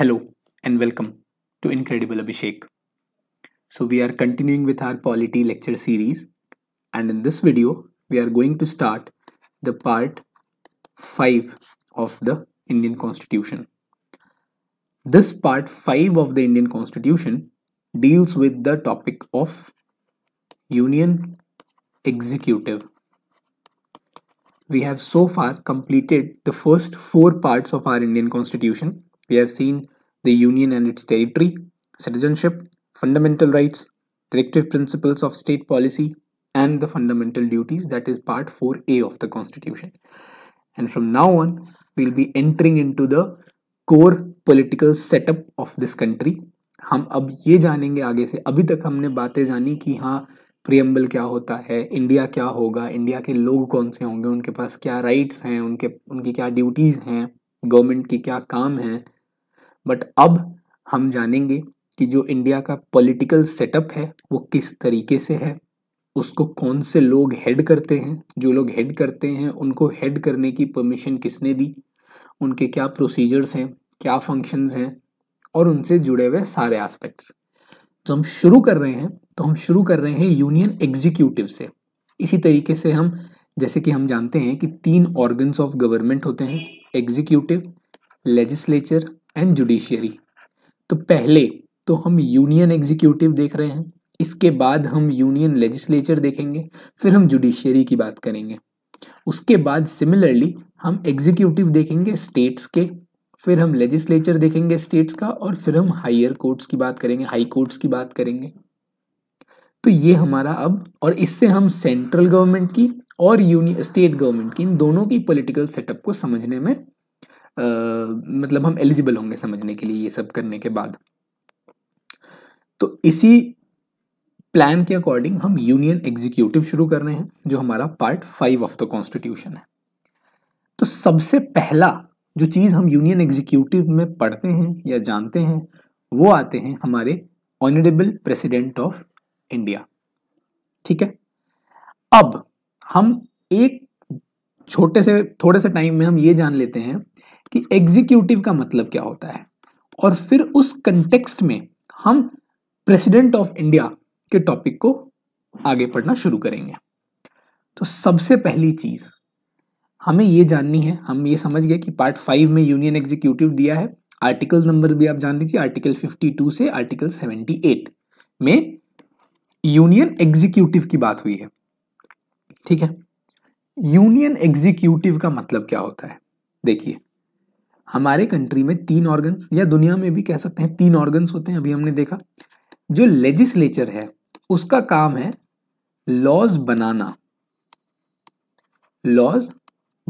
Hello and welcome to Incredible Abhishek. So, we are continuing with our polity lecture series, and in this video, we are going to start the part 5 of the Indian Constitution. This part 5 of the Indian Constitution deals with the topic of Union Executive. We have so far completed the first four parts of our Indian Constitution. We have seen the Union and its territory, citizenship, fundamental rights, directive principles of state policy, and the fundamental duties that is part 4a of the constitution and from now on we'll be entering into the core political setup of this country हम अब ये जानेंगे आगे से अभी तक हमने बातें जानी कि हाँ प्रियम्बल क्या होता है इंडिया क्या होगा इंडिया के लोग कौन से होंगे उनके पास क्या राइट्स हैं उनके उनकी क्या ड्यूटीज़ हैं गवर्नमेंट की क्या काम हैं बट अब हम जानेंगे कि जो इंडिया का पॉलिटिकल सेटअप है वो किस तरीके से है उसको कौन से लोग हेड करते हैं जो लोग हेड करते हैं उनको हेड करने की परमिशन किसने दी उनके क्या प्रोसीजर्स हैं क्या फंक्शंस हैं और उनसे जुड़े हुए सारे एस्पेक्ट्स तो हम शुरू कर रहे हैं तो हम शुरू कर रहे हैं यूनियन एग्जीक्यूटिव से इसी तरीके से हम जैसे कि हम जानते हैं कि तीन ऑर्गन्स ऑफ गवर्नमेंट होते हैं एग्जीक्यूटिव लेजिस्लेचर एंड जुडिशियरी तो पहले तो हम यूनियन एग्जीक्यूटिव देख रहे हैं इसके बाद हम यूनियन लेजिस्लेचर देखेंगे फिर हम जुडिशियरी की बात करेंगे उसके बाद सिमिलरली हम एग्जीक्यूटिव देखेंगे स्टेट्स के फिर हम लेजिस्लेचर देखेंगे स्टेट्स का और फिर हम हायर कोर्ट्स की बात करेंगे हाई कोर्ट्स की बात करेंगे तो ये हमारा अब और इससे हम सेंट्रल गवर्नमेंट की और यूनियन स्टेट गवर्नमेंट की इन दोनों की पॉलिटिकल सेटअप को समझने में मतलब हम एलिजिबल होंगे समझने के लिए ये सब करने के बाद तो इसी प्लान के अकॉर्डिंग हम यूनियन एग्जीक्यूटिव शुरू कर रहे हैं जो हमारा part five of the constitution है तो सबसे पहला जो चीज़ हम यूनियन एग्जीक्यूटिव में पढ़ते हैं या जानते हैं वो आते हैं हमारे ऑनरेबल प्रेसिडेंट ऑफ इंडिया ठीक है अब हम एक छोटे से थोड़े से टाइम में हम ये जान लेते हैं कि एग्जीक्यूटिव का मतलब क्या होता है और फिर उस कंटेक्स्ट में हम प्रेसिडेंट ऑफ इंडिया के टॉपिक को आगे पढ़ना शुरू करेंगे तो सबसे पहली चीज हमें ये जाननी है हम ये समझ गए कि पार्ट फाइव में यूनियन एग्जीक्यूटिव दिया है आर्टिकल नंबर भी आप जान लीजिए आर्टिकल 52 से आर्टिकल 78 में यूनियन एग्जीक्यूटिव की बात हुई है ठीक है यूनियन एग्जीक्यूटिव का मतलब क्या होता है देखिए हमारे कंट्री में तीन ऑर्गन्स या दुनिया में भी कह सकते हैं तीन ऑर्गन्स होते हैं अभी हमने देखा जो लेजिस्लेचर है उसका काम है लॉज बनाना लॉज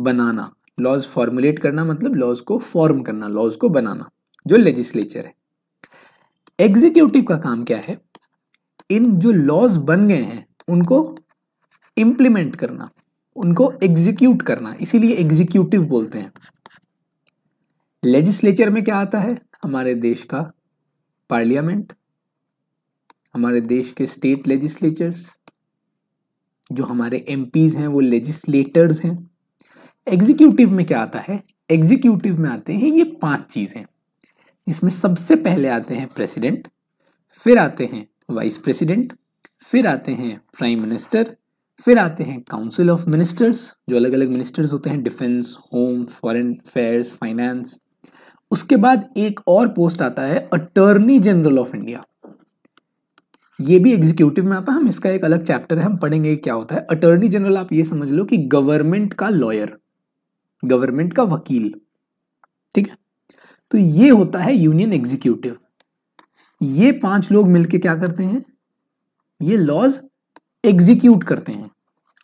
बनाना लॉज फॉर्मुलेट करना मतलब लॉज को फॉर्म करना लॉज को बनाना जो लेजिस्लेचर है एग्जीक्यूटिव का काम क्या है इन जो लॉज बन गए हैं उनको इंप्लीमेंट करना उनको एग्जीक्यूट करना इसीलिए एग्जीक्यूटिव बोलते हैं लेजिस्लेचर में क्या आता है हमारे देश का पार्लियामेंट हमारे देश के स्टेट लेजिस्लेचर्स जो हमारे एम हैं वो लेजिस्लेटर्स हैं एग्जीक्यूटिव में क्या आता है एग्जीक्यूटिव में आते हैं ये पांच चीज़ें जिसमें सबसे पहले आते हैं प्रेसिडेंट फिर आते हैं वाइस प्रेसिडेंट फिर आते हैं प्राइम मिनिस्टर फिर आते हैं काउंसिल ऑफ मिनिस्टर्स जो अलग अलग मिनिस्टर्स होते हैं defence home foreign affairs finance उसके बाद एक और पोस्ट आता है अटर्नी जनरल ऑफ इंडिया ये भी एग्जीक्यूटिव में आता है हम इसका एक अलग चैप्टर है हम पढ़ेंगे क्या होता है अटर्नी जनरल आप ये समझ लो कि गवर्नमेंट का लॉयर गवर्नमेंट का वकील ठीक है तो ये होता है यूनियन एग्जीक्यूटिव ये पांच लोग मिलके क्या करते हैं ये लॉज एग्जीक्यूट करते हैं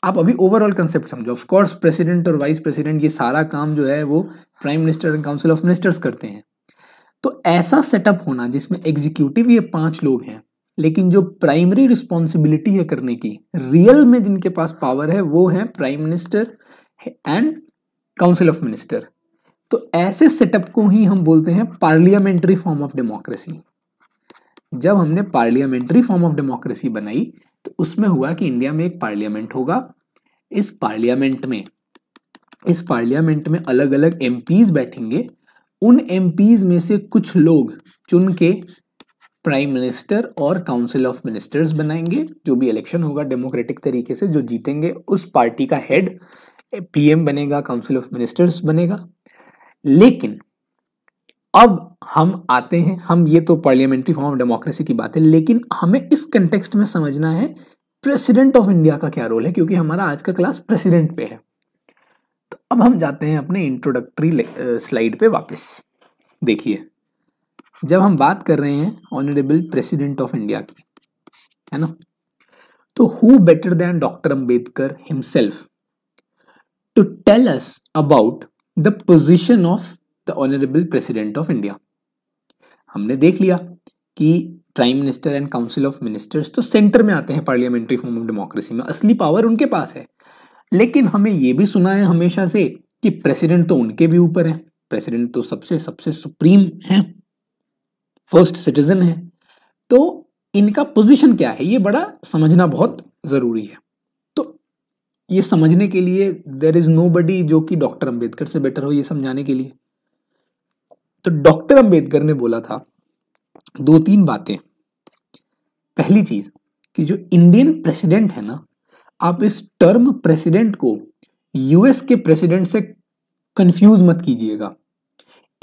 आप अभी ओवरऑल कंसेप्ट समझो ऑफकोर्स प्रेसिडेंट और वाइस प्रेसिडेंट ये सारा काम जो है वो prime minister and council of ministers करते हैं तो ऐसा सेटअप होना जिसमें एग्जीक्यूटिव ये पांच लोग हैं लेकिन जो प्राइमरी रिस्पॉन्सिबिलिटी है करने की रियल में जिनके पास पावर है वो है prime minister and council of minister तो ऐसे सेटअप को ही हम बोलते हैं पार्लियामेंट्री फॉर्म ऑफ डेमोक्रेसी जब हमने पार्लियामेंट्री फॉर्म ऑफ डेमोक्रेसी बनाई तो उसमें हुआ कि इंडिया में एक पार्लियामेंट होगा इस पार्लियामेंट में इस पार्लियामेंट में अलग अलग एम बैठेंगे उन एम में से कुछ लोग चुन के प्राइम मिनिस्टर और काउंसिल ऑफ मिनिस्टर्स बनाएंगे जो भी इलेक्शन होगा डेमोक्रेटिक तरीके से जो जीतेंगे उस पार्टी का हेड पीएम बनेगा काउंसिल ऑफ मिनिस्टर्स बनेगा लेकिन अब हम आते हैं हम ये तो पार्लियामेंट्री फॉर्म ऑफ डेमोक्रेसी की बात है लेकिन हमें इस कंटेक्स्ट में समझना है प्रेसिडेंट ऑफ इंडिया का क्या रोल है क्योंकि हमारा आज का क्लास प्रेसिडेंट पे है तो अब हम जाते हैं अपने इंट्रोडक्टरी स्लाइड पे वापस देखिए जब हम बात कर रहे हैं ऑनरेबल प्रेसिडेंट ऑफ इंडिया की है ना तो who better than doctor Ambedkar himself to tell us about the position of the honourable president of India हमने देख लिया कि prime minister and council of ministers तो सेंटर में आते हैं पार्लियामेंट्री फॉर्म ऑफ डेमोक्रेसी में असली पावर उनके पास है लेकिन हमें ये भी सुना है हमेशा से कि प्रेसिडेंट तो उनके भी ऊपर है प्रेसिडेंट तो सबसे सबसे सुप्रीम है फर्स्ट सिटीजन है तो इनका पोजीशन क्या है ये बड़ा समझना बहुत ज़रूरी है तो ये समझने के लिए देर इज़ नो बडी जो कि डॉक्टर अंबेडकर से बेटर हो ये समझाने के लिए तो डॉक्टर अंबेडकर ने बोला था दो तीन बातें पहली चीज कि जो इंडियन प्रेसिडेंट है ना आप इस टर्म प्रेसिडेंट को यूएस के प्रेसिडेंट से कंफ्यूज मत कीजिएगा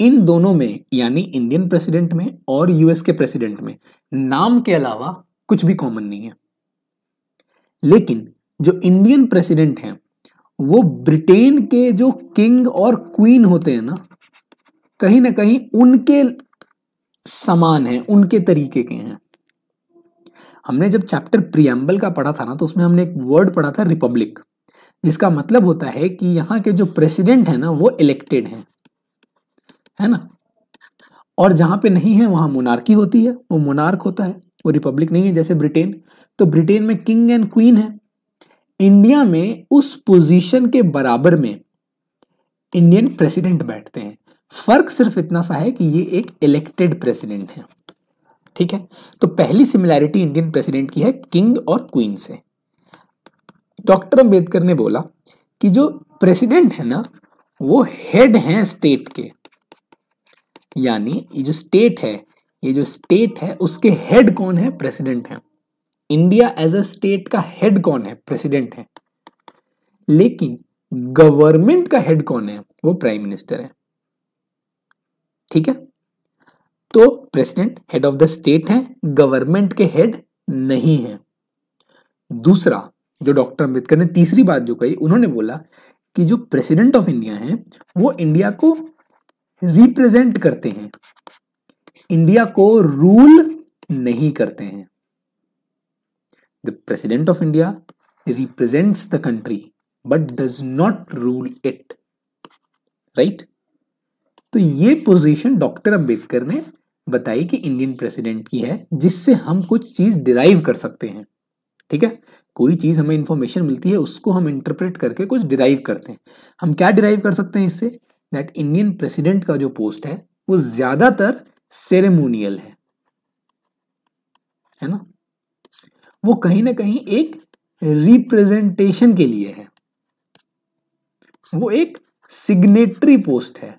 इन दोनों में यानी इंडियन प्रेसिडेंट में और यूएस के प्रेसिडेंट में नाम के अलावा कुछ भी कॉमन नहीं है लेकिन जो इंडियन प्रेसिडेंट हैं वो ब्रिटेन के जो किंग और क्वीन होते हैं ना कहीं ना कहीं उनके समान हैं उनके तरीके के हैं हमने जब चैप्टर प्रियम्बल का पढ़ा था ना तो उसमें हमने एक वर्ड पढ़ा था रिपब्लिक जिसका मतलब होता है कि यहाँ के जो प्रेसिडेंट है ना वो इलेक्टेड हैं है ना और जहां पे नहीं है वहां मोनार्की होती है वो मोनार्क होता है वो रिपब्लिक नहीं है जैसे ब्रिटेन तो ब्रिटेन में किंग एंड क्वीन है इंडिया में उस पोजीशन के बराबर में इंडियन प्रेसिडेंट बैठते हैं फर्क सिर्फ इतना सा है कि ये एक इलेक्टेड प्रेसिडेंट है ठीक है तो पहली सिमिलैरिटी इंडियन प्रेसिडेंट की है किंग और क्वीन से डॉक्टर अंबेडकर ने बोला कि जो प्रेसिडेंट है ना वो हेड हैं स्टेट के यानी ये जो स्टेट है ये जो स्टेट है उसके हेड कौन है प्रेसिडेंट है इंडिया एज अ स्टेट का हेड कौन है प्रेसिडेंट है लेकिन गवर्नमेंट का हेड कौन है वो प्राइम मिनिस्टर है ठीक है तो president head of the state है गवर्नमेंट के हेड नहीं है दूसरा जो डॉक्टर अंबेडकर ने तीसरी बात जो कही उन्होंने बोला कि जो प्रेसिडेंट ऑफ इंडिया है वो इंडिया को रिप्रेजेंट करते हैं इंडिया को रूल नहीं करते हैं the president of India represents the country but does not rule it right तो ये पोजीशन डॉक्टर अंबेडकर ने बताई कि इंडियन प्रेसिडेंट की है जिससे हम कुछ चीज़ डिराइव कर सकते हैं ठीक है कोई चीज़ हमें इंफॉर्मेशन मिलती है उसको हम इंटरप्रेट करके कुछ डिराइव करते हैं हम क्या डिराइव कर सकते हैं इससे दैट इंडियन प्रेसिडेंट का जो पोस्ट है वो ज़्यादातर सेरेमोनियल है है ना वो कहीं ना कहीं एक रिप्रेजेंटेशन के लिए है वो एक सिग्नेटरी पोस्ट है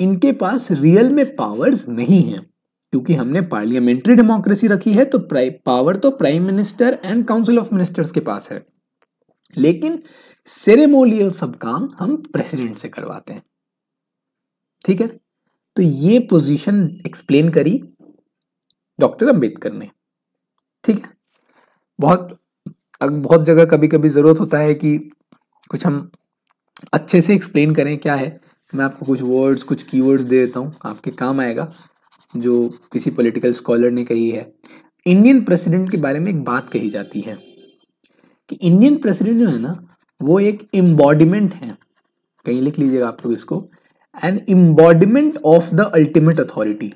इनके पास रियल में पावर्स नहीं हैं क्योंकि हमने पार्लियामेंट्री डेमोक्रेसी रखी है तो पावर तो prime minister and council of ministers के पास है लेकिन सेरेमोनियल सब काम हम प्रेसिडेंट से करवाते हैं ठीक है तो ये पोजीशन एक्सप्लेन करी डॉक्टर अंबेडकर ने ठीक है बहुत बहुत जगह कभी कभी ज़रूरत होता है कि कुछ हम अच्छे से एक्सप्लेन करें क्या है मैं आपको कुछ वर्ड्स कुछ कीवर्ड्स दे देता हूँ आपके काम आएगा जो किसी पॉलिटिकल स्कॉलर ने कही है इंडियन प्रेसिडेंट के बारे में एक बात कही जाती है कि इंडियन प्रेसिडेंट जो है ना वो एक एम्बॉडीमेंट है कहीं लिख लीजिएगा आप लोग इसको an embodiment of the ultimate authority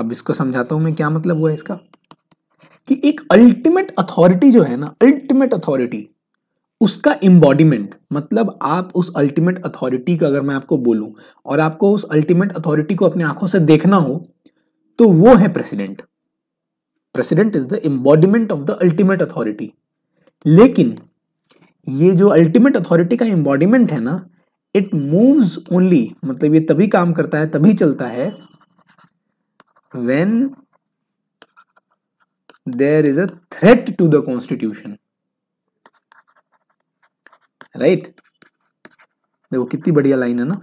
अब इसको समझाता हूं मैं क्या मतलब हुआ इसका कि एक अल्टीमेट अथॉरिटी जो है ना अल्टीमेट अथॉरिटी उसका एम्बॉडीमेंट मतलब आप उस अल्टीमेट अथॉरिटी का अगर मैं आपको बोलूं और आपको उस अल्टीमेट अथॉरिटी को अपनी आंखों से देखना हो तो वो है president president is the embodiment of the ultimate authority लेकिन ये जो अल्टीमेट अथॉरिटी का एम्बॉडीमेंट है ना इट मूव्स ओनली मतलब ये तभी काम करता है तभी चलता है when there is a threat to the constitution right देखो कितनी बढ़िया लाइन है ना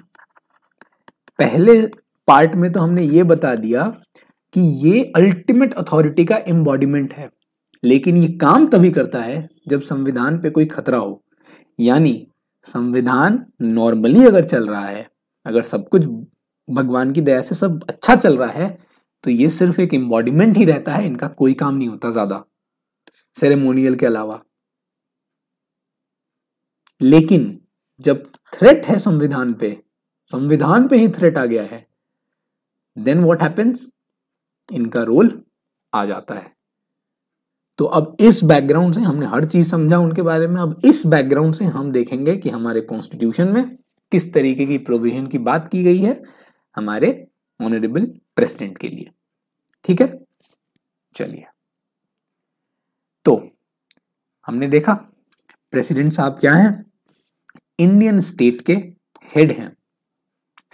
पहले पार्ट में तो हमने ये बता दिया कि ये अल्टीमेट अथॉरिटी का एम्बॉडीमेंट है लेकिन ये काम तभी करता है जब संविधान पे कोई खतरा हो यानी संविधान नॉर्मली अगर चल रहा है अगर सब कुछ भगवान की दया से सब अच्छा चल रहा है तो ये सिर्फ एक एम्बॉडीमेंट ही रहता है इनका कोई काम नहीं होता ज्यादा सेरेमोनियल के अलावा लेकिन जब थ्रेट है संविधान पे संविधान पे ही थ्रेट आ गया है देन वॉट हैपन्स इनका रोल आ जाता है तो अब इस बैकग्राउंड से हमने हर चीज समझा उनके बारे में अब इस बैकग्राउंड से हम देखेंगे कि हमारे कॉन्स्टिट्यूशन में किस तरीके की प्रोविजन की बात की गई है हमारे ऑनरेबल प्रेसिडेंट के लिए ठीक है चलिए तो हमने देखा प्रेसिडेंट साहब क्या हैं इंडियन स्टेट के हेड हैं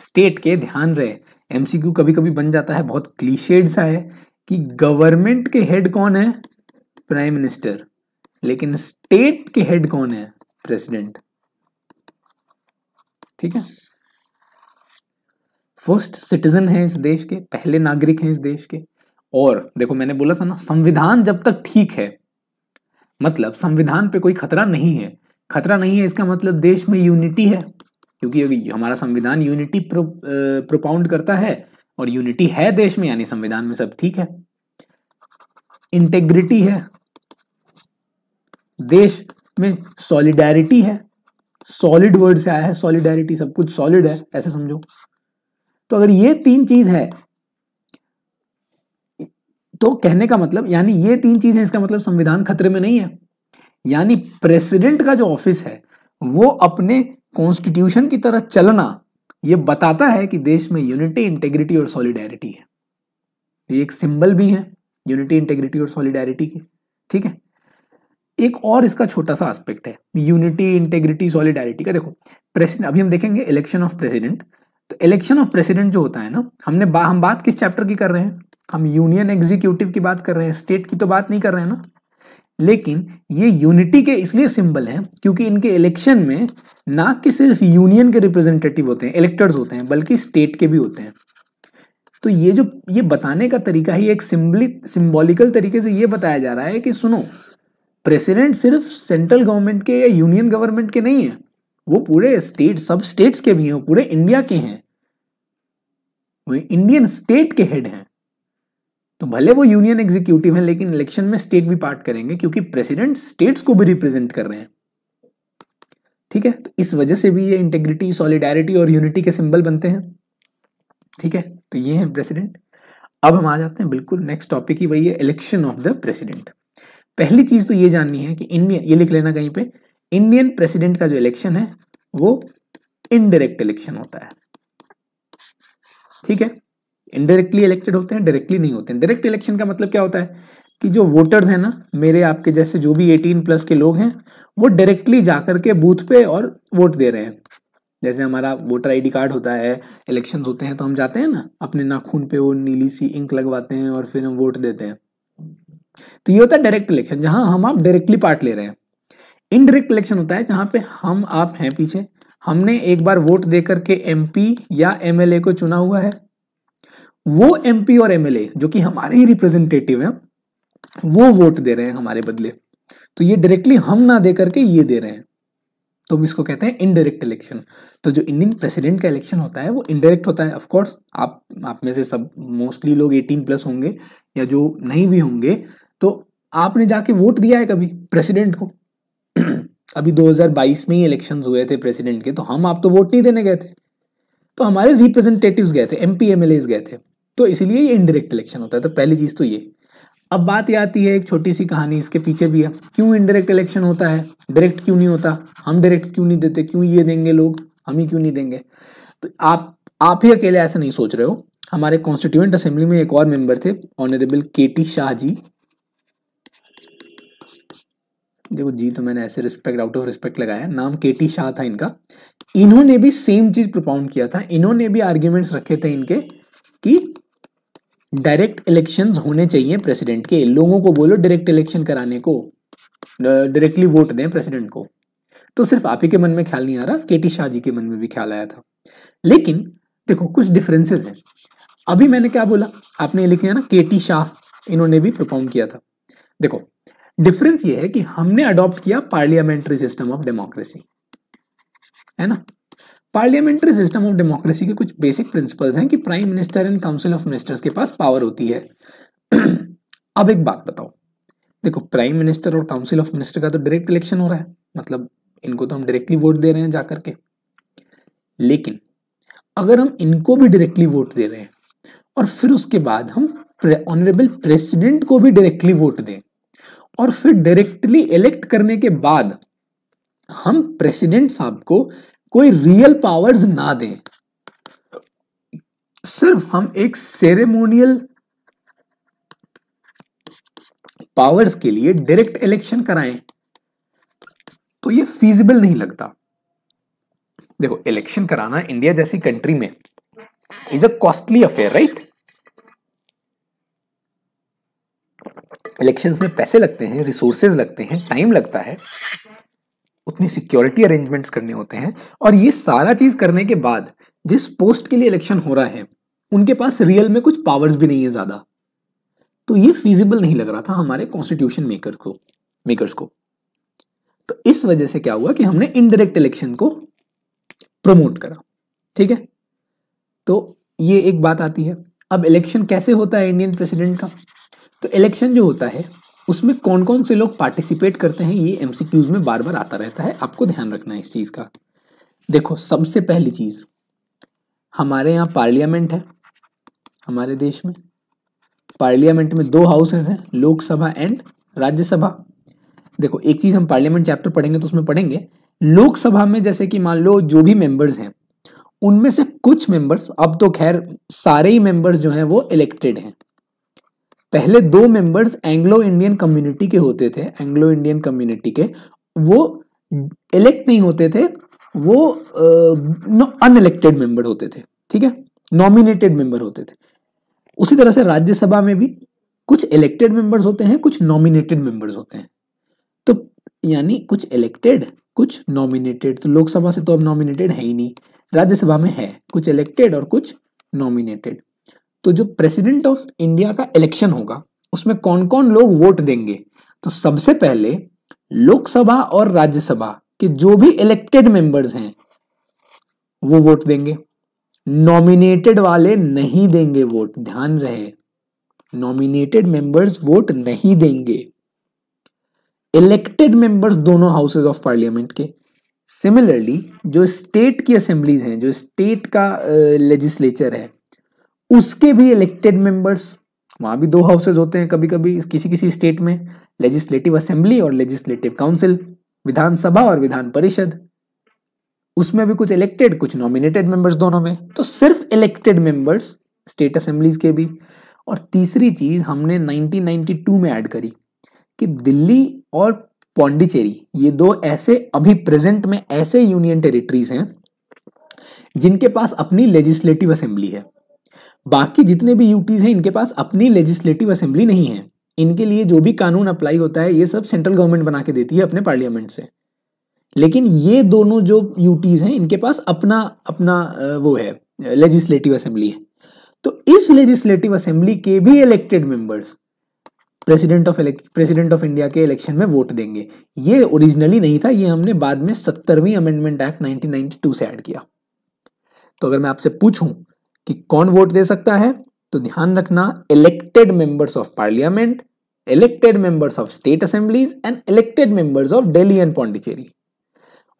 स्टेट के ध्यान रहे एमसीक्यू कभी कभी बन जाता है बहुत क्लीशेड सा है कि गवर्नमेंट के हेड कौन है प्राइम मिनिस्टर लेकिन स्टेट के हेड कौन है प्रेसिडेंट ठीक है फर्स्ट सिटीजन है इस देश के पहले नागरिक हैं इस देश के और देखो मैंने बोला था ना संविधान जब तक ठीक है मतलब संविधान पे कोई खतरा नहीं है खतरा नहीं है इसका मतलब देश में यूनिटी है क्योंकि हमारा संविधान यूनिटी प्रो, प्रोपाउंड करता है और यूनिटी है देश में यानी संविधान में सब ठीक है इंटेग्रिटी है देश में सॉलिडैरिटी है सॉलिड वर्ड से आया है सॉलिडैरिटी सब कुछ सॉलिड है ऐसे समझो तो अगर ये तीन चीज है तो कहने का मतलब यानी ये तीन चीज है इसका मतलब संविधान खतरे में नहीं है यानी प्रेसिडेंट का जो ऑफिस है वो अपने कॉन्स्टिट्यूशन की तरह चलना ये बताता है कि देश में यूनिटी इंटेग्रिटी और सॉलिडेरिटी है तो ये एक सिंबल भी है यूनिटी इंटेग्रिटी और सॉलिडेरिटी की ठीक है एक और इसका छोटा सा एस्पेक्ट है यूनिटी इंटेग्रिटी सॉलिडेरिटी का देखो प्रेसिडेंट अभी हम देखेंगे इलेक्शन ऑफ प्रेसिडेंट तो इलेक्शन ऑफ प्रेसिडेंट जो होता है ना हमने बा, हम बात किस चैप्टर की कर रहे हैं हम यूनियन एग्जीक्यूटिव की बात कर रहे हैं स्टेट की तो बात नहीं कर रहे हैं ना लेकिन ये यूनिटी के इसलिए सिंबल हैं क्योंकि इनके इलेक्शन में ना कि सिर्फ यूनियन के रिप्रेजेंटेटिव होते हैं इलेक्टर्स होते हैं बल्कि स्टेट के भी होते हैं तो ये जो ये बताने का तरीका ही एक सिंबलिक सिंबॉलिकल तरीके से ये बताया जा रहा है कि सुनो प्रेसिडेंट सिर्फ सेंट्रल गवर्नमेंट के या यूनियन गवर्नमेंट के नहीं है वो पूरे स्टेट सब स्टेट्स के भी हैं पूरे इंडिया के हैं वो इंडियन स्टेट के हेड हैं तो भले वो यूनियन एग्जीक्यूटिव है लेकिन इलेक्शन में स्टेट भी पार्ट करेंगे क्योंकि प्रेसिडेंट स्टेट्स को भी रिप्रेजेंट कर रहे हैं ठीक है तो इस वजह से भी ये इंटेग्रिटी सॉलिडारिटी और यूनिटी के सिंबल बनते हैं ठीक है तो ये है प्रेसिडेंट अब हम आ जाते हैं बिल्कुल नेक्स्ट टॉपिक ही वही है इलेक्शन ऑफ द प्रेसिडेंट पहली चीज तो ये जाननी है कि इंडियन ये लिख लेना कहीं पे इंडियन प्रेसिडेंट का जो इलेक्शन है वो इनडायरेक्ट इलेक्शन होता है ठीक है इनडायरेक्टली इलेक्टेड होते हैं डायरेक्टली नहीं होते हैं डायरेक्ट इलेक्शन का मतलब क्या होता है कि जो वोटर्स हैं ना मेरे आपके जैसे जो भी 18 प्लस के लोग हैं वो डायरेक्टली जाकर के बूथ पे और वोट दे रहे हैं जैसे हमारा वोटर आईडी कार्ड होता है इलेक्शन होते हैं तो हम जाते हैं ना अपने नाखून पे वो नीली सी इंक लगवाते हैं और फिर हम वोट देते हैं तो ये होता है डायरेक्ट इलेक्शन जहां हम आप डायरेक्टली पार्ट ले रहे हैं इनडायरेक्ट इलेक्शन होता है जहां पे हम आप हैं पीछे हमने एक बार वोट दे करके एमपी या एमएलए को चुना हुआ है वो एमपी और एमएलए जो कि हमारे ही रिप्रेजेंटेटिव हैं वो वोट दे रहे हैं हमारे बदले तो ये डायरेक्टली हम ना दे करके ये दे रहे हैं तो हम इसको कहते हैं इनडायरेक्ट इलेक्शन तो जो इंडियन प्रेसिडेंट का इलेक्शन होता है वो इनडायरेक्ट होता है ऑफ कोर्स आप आप में से सब मोस्टली लोग 18 प्लस होंगे या जो नहीं भी होंगे तो आपने जाके वोट दिया है कभी प्रेसिडेंट को अभी 2022 में ही इलेक्शन हुए थे प्रेसिडेंट के तो हम आप तो वोट नहीं देने गए थे तो हमारे रिप्रेजेंटेटिव गए थे एम पी गए थे तो इसीलिए ये इनडायरेक्ट इलेक्शन होता है तो पहली चीज़ तो ये अब बात यह आती है एक छोटी सी कहानी इसके पीछे भी है क्यों इनडायरेक्ट इलेक्शन होता है डायरेक्ट क्यों नहीं होता हम डायरेक्ट क्यों नहीं देते क्यों ये देंगे लोग हम ही क्यों नहीं देंगे तो आप आप ही अकेले ऐसा नहीं सोच रहे हो हमारे कॉन्स्टिट्यूएंट असेंबली में एक और मेंबर थे ऑनरेबल के टी शाह जी देखो जी तो मैंने ऐसे रिस्पेक्ट आउट ऑफ रिस्पेक्ट लगाया नाम के टी शाह था इनका इन्होंने भी सेम चीज प्रपाउंड किया था इन्होंने भी आर्ग्यूमेंट्स रखे थे इनके कि डायरेक्ट इलेक्शन होने चाहिए प्रेसिडेंट के लोगों को बोलो डायरेक्ट इलेक्शन कराने को डायरेक्टली वोट दें प्रेसिडेंट को तो सिर्फ आप ही के मन में ख्याल नहीं आ रहा के टी शाह जी के मन में भी ख्याल आया था लेकिन देखो कुछ डिफरेंसेस हैं अभी मैंने क्या बोला आपने लिख लिया ना के टी शाह इन्होंने भी परफॉर्म किया था देखो डिफरेंस ये है कि हमने अडॉप्ट किया पार्लियामेंट्री सिस्टम ऑफ डेमोक्रेसी है ना पार्लियामेंट्री सिस्टम ऑफ डेमोक्रेसी के कुछ बेसिक प्रिंसिपल्स हैं कि prime minister and council of ministers के पास पावर होती है अब एक बात बताओ देखो प्राइम मिनिस्टर और काउंसिल ऑफ मिनिस्टर का तो डायरेक्ट इलेक्शन हो रहा है मतलब इनको तो हम डायरेक्टली वोट दे रहे हैं जाकर के लेकिन अगर हम इनको भी डायरेक्टली वोट दे रहे हैं और फिर उसके बाद हम ऑनरेबल प्रेसिडेंट को भी डायरेक्टली वोट दें और फिर डायरेक्टली इलेक्ट करने के बाद हम प्रेसिडेंट साहब को कोई रियल पावर्स ना दें सिर्फ हम एक सेरेमोनियल पावर्स के लिए डायरेक्ट इलेक्शन कराएं तो ये फीजिबल नहीं लगता देखो इलेक्शन कराना इंडिया जैसी कंट्री में is a costly affair right elections में पैसे लगते हैं रिसोर्सेज लगते हैं टाइम लगता है उतनी सिक्योरिटी अरेंजमेंट्स करने होते हैं और ये सारा चीज़ करने के बाद जिस पोस्ट के लिए इलेक्शन हो रहा है उनके पास रियल में कुछ पावर्स भी नहीं है ज़्यादा तो ये फिजिबल नहीं लग रहा था हमारे कॉन्स्टिट्यूशन मेकर को मेकर्स को तो इस वजह से क्या हुआ कि हमने इनडायरेक्ट इलेक्शन को प्रमोट करा ठीक है तो ये एक बात आती है अब इलेक्शन कैसे होता है इंडियन प्रेसिडेंट का तो इलेक्शन जो होता है उसमें कौन कौन से लोग पार्टिसिपेट करते हैं ये एम में बार बार आता रहता है आपको ध्यान रखना है इस चीज़ का देखो सबसे पहली चीज़ हमारे यहाँ पार्लियामेंट है हमारे देश में पार्लियामेंट में दो हाउसेस हैं लोकसभा एंड राज्यसभा देखो एक चीज़ हम पार्लियामेंट चैप्टर पढ़ेंगे तो उसमें पढ़ेंगे लोकसभा में जैसे कि मान लो जो भी मेंबर्स हैं उनमें से कुछ मेंबर्स अब तो खैर सारे ही मेंबर्स जो हैं वो इलेक्टेड हैं पहले दो मेंबर्स एंग्लो इंडियन कम्युनिटी के होते थे एंग्लो इंडियन कम्युनिटी के वो इलेक्ट नहीं होते थे वो अनइलेक्टेड मेंबर होते थे ठीक है नॉमिनेटेड मेंबर होते थे उसी तरह से राज्यसभा में भी कुछ इलेक्टेड मेंबर्स होते हैं कुछ नॉमिनेटेड मेंबर्स होते हैं तो यानी कुछ इलेक्टेड कुछ नॉमिनेटेड तो लोकसभा से तो अब नॉमिनेटेड है ही नहीं राज्यसभा में है कुछ इलेक्टेड और कुछ नॉमिनेटेड तो जो प्रेसिडेंट ऑफ इंडिया का इलेक्शन होगा उसमें कौन कौन लोग वोट देंगे तो सबसे पहले लोकसभा और राज्यसभा के जो भी इलेक्टेड मेंबर्स हैं वो वोट देंगे नॉमिनेटेड वाले नहीं देंगे वोट ध्यान रहे नॉमिनेटेड मेंबर्स वोट नहीं देंगे इलेक्टेड मेंबर्स दोनों हाउसेज ऑफ पार्लियामेंट के सिमिलरली जो स्टेट की असेंबलीज हैं जो स्टेट का लेजिस्लेचर है उसके भी इलेक्टेड मेंबर्स वहां भी दो हाउसेज होते हैं कभी कभी किसी किसी स्टेट में लेजिस्लेटिव असेंबली और लेजिस्लेटिव काउंसिल विधानसभा और विधान परिषद उसमें भी कुछ इलेक्टेड कुछ नॉमिनेटेड मेंबर्स दोनों में तो सिर्फ इलेक्टेड मेंबर्स स्टेट असेंबलीज के भी और तीसरी चीज हमने 1992 में ऐड करी कि दिल्ली और पौंडीचेरी ये दो ऐसे अभी प्रेजेंट में ऐसे यूनियन टेरिटरीज हैं जिनके पास अपनी लेजिस्लेटिव असेंबली है बाकी जितने भी यूटीज़ हैं इनके पास अपनी लेजिस्लेटिव असेंबली नहीं है इनके लिए जो भी कानून अप्लाई होता है ये सब सेंट्रल गवर्नमेंट बना के देती है अपने पार्लियामेंट से लेकिन ये दोनों जो यूटीज़ हैं इनके पास अपना अपना वो है लेजिस्लेटिव असेंबली है तो इस लेजिस्लेटिव असेंबली के भी elected members president of president of India के इलेक्शन में वोट देंगे ये ओरिजिनली नहीं था ये हमने बाद में सत्तरवीं अमेंडमेंट एक्ट 1992 से ऐड किया तो अगर मैं आपसे पूछूं कि कौन वोट दे सकता है तो ध्यान रखना elected members of parliament elected members of state assemblies and elected members of Delhi and Pondicherry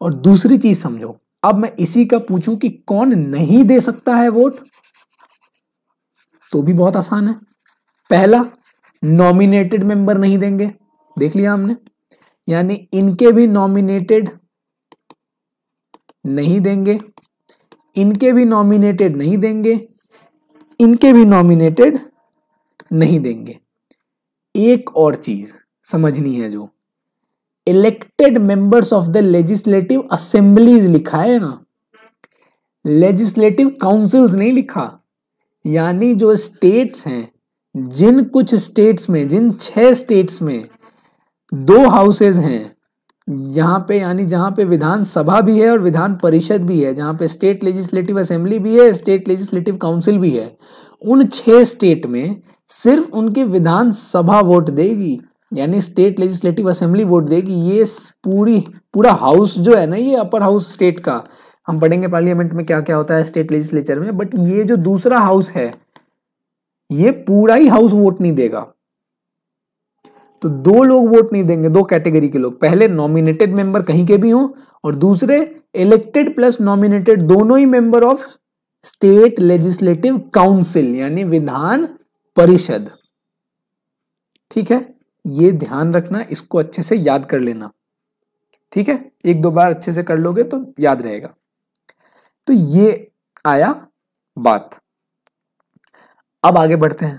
और दूसरी चीज समझो अब मैं इसी का पूछूं कि कौन नहीं दे सकता है वोट तो भी बहुत आसान है पहला नॉमिनेटेड मेंबर नहीं देंगे देख लिया हमने यानी इनके भी नॉमिनेटेड नहीं देंगे इनके भी नॉमिनेटेड नहीं देंगे इनके भी नॉमिनेटेड नहीं देंगे एक और चीज समझनी है जो elected members of the legislative assemblies लिखा है ना लेजिस्लेटिव काउंसिल्स नहीं लिखा यानी जो स्टेट्स हैं जिन कुछ स्टेट्स में जिन छह स्टेट्स में दो हाउसेज हैं जहाँ पे यानी जहाँ पे विधानसभा भी है और विधान परिषद भी है जहाँ पे स्टेट लेजिस्लेटिव असेंबली भी है स्टेट लेजिस्लेटिव काउंसिल भी है उन छः स्टेट में सिर्फ उनकी विधानसभा वोट देगी यानी स्टेट लेजिस्लेटिव असेंबली वोट देगी ये पूरी पूरा हाउस जो है ना ये अपर हाउस स्टेट का हम पढ़ेंगे पार्लियामेंट में क्या क्या होता है स्टेट लेजिस्लेचर में बट ये जो दूसरा हाउस है ये पूरा ही हाउस वोट नहीं देगा तो दो लोग वोट नहीं देंगे दो कैटेगरी के लोग पहले नॉमिनेटेड मेंबर कहीं के भी हों और दूसरे इलेक्टेड प्लस नॉमिनेटेड दोनों ही member of state legislative council यानी विधान परिषद ठीक है ये ध्यान रखना इसको अच्छे से याद कर लेना ठीक है एक दो बार अच्छे से कर लोगे तो याद रहेगा तो ये आया बात अब आगे बढ़ते हैं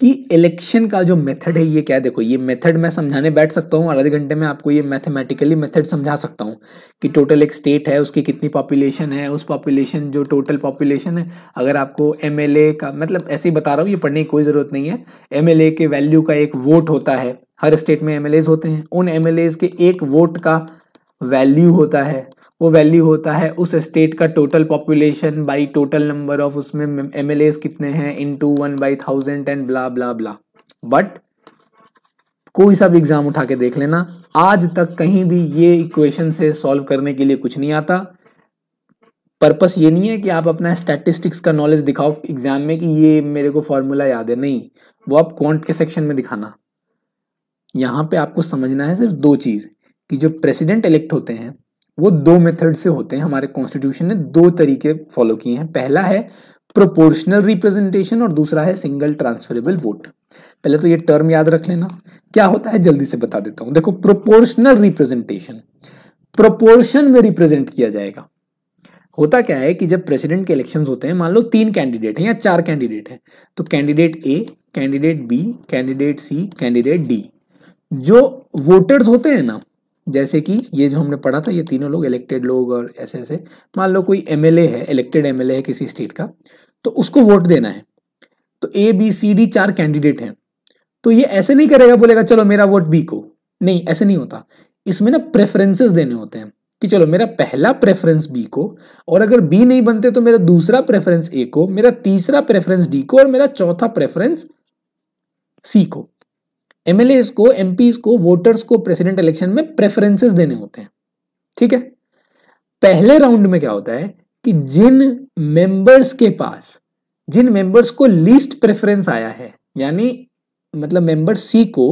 कि इलेक्शन का जो मेथड है ये क्या है देखो ये मेथड मैं समझाने बैठ सकता हूँ आधे घंटे में आपको ये मैथमेटिकली मेथड समझा सकता हूँ कि टोटल एक स्टेट है उसकी कितनी पॉपुलेशन है उस पॉपुलेशन जो टोटल पॉपुलेशन है अगर आपको एम का मतलब ऐसे ही बता रहा हूँ ये पढ़ने की कोई ज़रूरत नहीं है एम के वैल्यू का एक वोट होता है हर स्टेट में एम होते हैं उन एम के एक वोट का वैल्यू होता है वो वैल्यू होता है उस स्टेट का total population by total number of उसमें एम कितने हैं into one by thousand and blah blah blah but कोई सा भी एग्जाम उठा के देख लेना आज तक कहीं भी ये इक्वेशन से सॉल्व करने के लिए कुछ नहीं आता पर्पस ये नहीं है कि आप अपना स्टैटिस्टिक्स का नॉलेज दिखाओ एग्जाम में कि ये मेरे को फॉर्मूला याद है नहीं वो आप क्वांट के सेक्शन में दिखाना यहाँ पे आपको समझना है सिर्फ दो चीज़ कि जो प्रेसिडेंट इलेक्ट होते हैं वो दो मेथड से होते हैं हमारे कॉन्स्टिट्यूशन ने दो तरीके फॉलो किए हैं पहला है प्रोपोर्शनल रिप्रेजेंटेशन और दूसरा है सिंगल ट्रांसफरेबल वोट पहले तो ये टर्म याद रख लेना क्या होता है जल्दी से बता देता हूं देखो प्रोपोर्शनल रिप्रेजेंटेशन प्रोपोर्शन में रिप्रेजेंट किया जाएगा होता क्या है कि जब प्रेसिडेंट के इलेक्शंस होते हैं मान लो तीन कैंडिडेट हैं या चार कैंडिडेट हैं तो candidate A candidate B candidate C candidate D जो वोटर्स होते हैं ना जैसे कि ये जो हमने पढ़ा था ये तीनों लोग इलेक्टेड लोग और ऐसे ऐसे मान लो कोई एम है इलेक्टेड एम है किसी स्टेट का तो उसको वोट देना है तो ए बी सी डी चार कैंडिडेट हैं तो ये ऐसे नहीं करेगा बोलेगा चलो मेरा वोट बी को नहीं ऐसे नहीं होता इसमें ना प्रेफरेंसेस देने होते हैं कि चलो मेरा पहला प्रेफरेंस बी को और अगर बी नहीं बनते तो मेरा दूसरा प्रेफरेंस ए को मेरा तीसरा प्रेफरेंस डी को और मेरा चौथा प्रेफरेंस सी को एमएलए को एम को वोटर्स को प्रेसिडेंट इलेक्शन में प्रेफरेंसेस देने होते हैं ठीक है पहले राउंड में क्या होता है कि जिन मेंबर्स के पास जिन मेंबर्स को लीस्ट प्रेफरेंस आया है यानी मतलब मेंबर सी को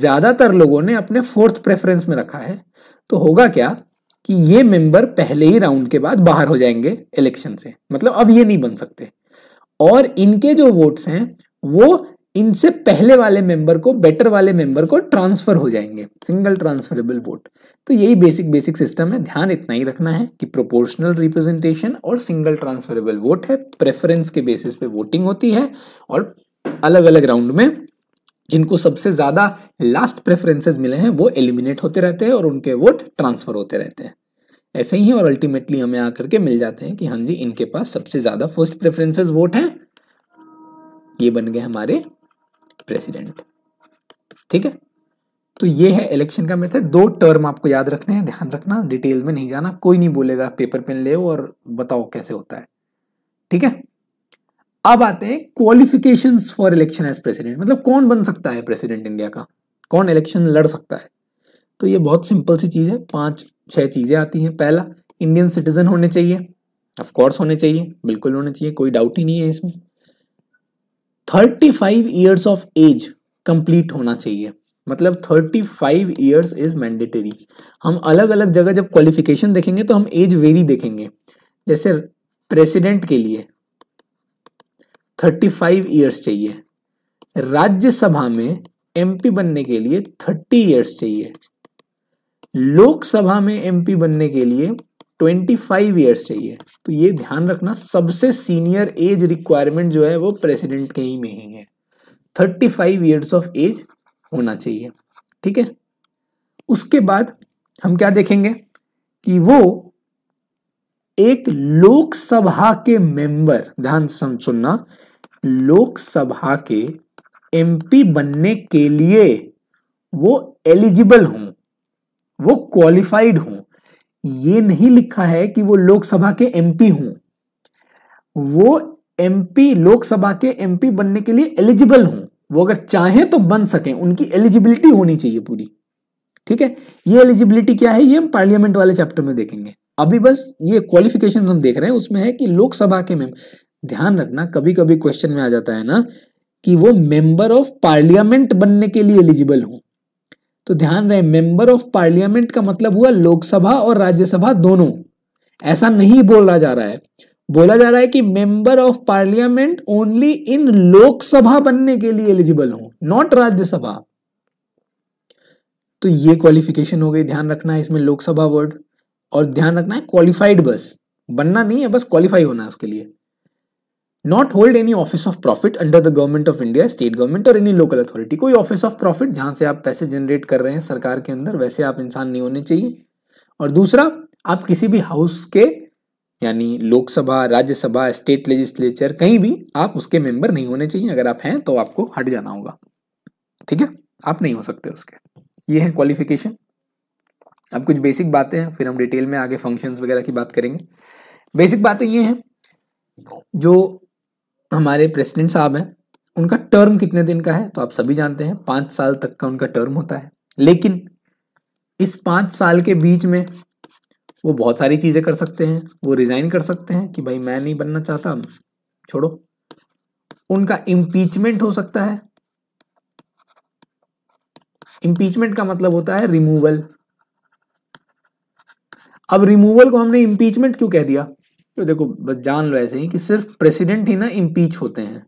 ज्यादातर लोगों ने अपने फोर्थ प्रेफरेंस में रखा है तो होगा क्या कि ये मेंबर पहले ही राउंड के बाद बाहर हो जाएंगे इलेक्शन से मतलब अब ये नहीं बन सकते और इनके जो वोट्स हैं वो इनसे पहले वाले मेंबर को बेटर वाले मेंबर को ट्रांसफर हो जाएंगे सिंगल ट्रांसफरेबल वोट तो यही बेसिक बेसिक सिस्टम है ध्यान इतना ही रखना है कि प्रोपोर्शनल रिप्रेजेंटेशन और सिंगल ट्रांसफरेबल वोट है प्रेफरेंस के बेसिस पे वोटिंग होती है और अलग अलग राउंड में जिनको सबसे ज्यादा लास्ट प्रेफरेंसेज मिले हैं वो एलिमिनेट होते रहते हैं और उनके वोट ट्रांसफर होते रहते हैं ऐसे ही है और अल्टीमेटली हमें आकर के मिल जाते हैं कि हाँ जी इनके पास सबसे ज्यादा फर्स्ट प्रेफरेंसेज वोट है ये बन गए हमारे प्रेसिडेंट ठीक है तो ये है इलेक्शन का मेथड दो टर्म आपको याद रखने हैं ध्यान रखना डिटेल में नहीं जाना कोई नहीं बोलेगा पेपर पेन ले और बताओ कैसे होता है ठीक है अब आते हैं qualification for election age president मतलब कौन बन सकता है प्रेसिडेंट इंडिया का कौन इलेक्शन लड़ सकता है तो ये बहुत सिंपल सी चीज़ है पांच छह चीज़ें आती हैं पहला इंडियन सिटीजन होने चाहिए ऑफ कोर्स होने चाहिए बिल्कुल होने चाहिए कोई डाउट ही नहीं है इसमें thirty five years of age complete होना चाहिए मतलब फाइव ईयर्स इज मैंडेटरी हम अलग अलग जगह जब क्वालिफिकेशन देखेंगे तो हम एज वेरी देखेंगे जैसे प्रेसिडेंट के लिए थर्टी फाइव ईयर्स चाहिए राज्यसभा में एमपी बनने के लिए थर्टी ईयर्स चाहिए लोकसभा में एमपी बनने के लिए ट्वेंटी फाइव ईयर्स चाहिए तो ये ध्यान रखना सबसे सीनियर एज रिक्वायरमेंट जो है वो प्रेसिडेंट के ही में ही है thirty five years of age होना चाहिए ठीक है उसके बाद हम क्या देखेंगे कि वो एक लोकसभा के मेंबर ध्यान से सुनना लोकसभा के एमपी बनने के लिए वो एलिजिबल हों वो क्वालिफाइड हों ये नहीं लिखा है कि वो लोकसभा के एमपी हों वो एमपी लोकसभा के एमपी बनने के लिए एलिजिबल हों वो अगर चाहें तो बन सकें उनकी एलिजिबिलिटी होनी चाहिए पूरी ठीक है ये एलिजिबिलिटी क्या है ये हम पार्लियामेंट वाले चैप्टर में देखेंगे अभी बस ये क्वालिफिकेशन हम देख रहे हैं उसमें है कि लोकसभा के में ध्यान रखना कभी कभी क्वेश्चन में आ जाता है ना कि वो मेंबर ऑफ पार्लियामेंट बनने के लिए एलिजिबल हूं तो ध्यान रहे मेंबर ऑफ पार्लियामेंट का मतलब हुआ लोकसभा और राज्यसभा दोनों ऐसा नहीं बोला जा रहा है बोला जा रहा है कि member of parliament only in Lok Sabha बनने के लिए एलिजिबल हो नॉट राज्यसभा तो ये क्वालिफिकेशन हो गई ध्यान रखना है इसमें लोकसभा वर्ड और ध्यान रखना है क्वालिफाइड बस बनना नहीं है बस क्वालिफाई होना है उसके लिए not hold any office of profit under the government of India state government और एनी लोकल अथॉरिटी कोई ऑफिस ऑफ प्रॉफिट जहां से आप पैसे जनरेट कर रहे हैं सरकार के अंदर वैसे आप इंसान नहीं होने चाहिए और दूसरा आप किसी भी हाउस के यानी लोकसभा राज्यसभा स्टेट लेजिस्लेचर कहीं भी आप उसके मेंबर नहीं होने चाहिए अगर आप हैं तो आपको हट जाना होगा ठीक है आप नहीं हो सकते उसके ये है क्वालिफिकेशन अब कुछ बेसिक बातें हैं फिर हम डिटेल में आगे फंक्शंस वगैरह की बात करेंगे बेसिक बातें ये हैं जो हमारे प्रेसिडेंट साहब हैं उनका टर्म कितने दिन का है तो आप सभी जानते हैं पांच साल तक का उनका टर्म होता है लेकिन इस पांच साल के बीच में वो बहुत सारी चीज़ें कर सकते हैं वो रिज़ाइन कर सकते हैं कि भाई मैं नहीं बनना चाहता छोड़ो उनका इम्पीचमेंट हो सकता है इम्पीचमेंट का मतलब होता है रिमूवल अब रिमूवल को हमने इम्पीचमेंट क्यों कह दिया तो देखो बस जान लो ऐसे ही कि सिर्फ प्रेसिडेंट ही ना इम्पीच होते हैं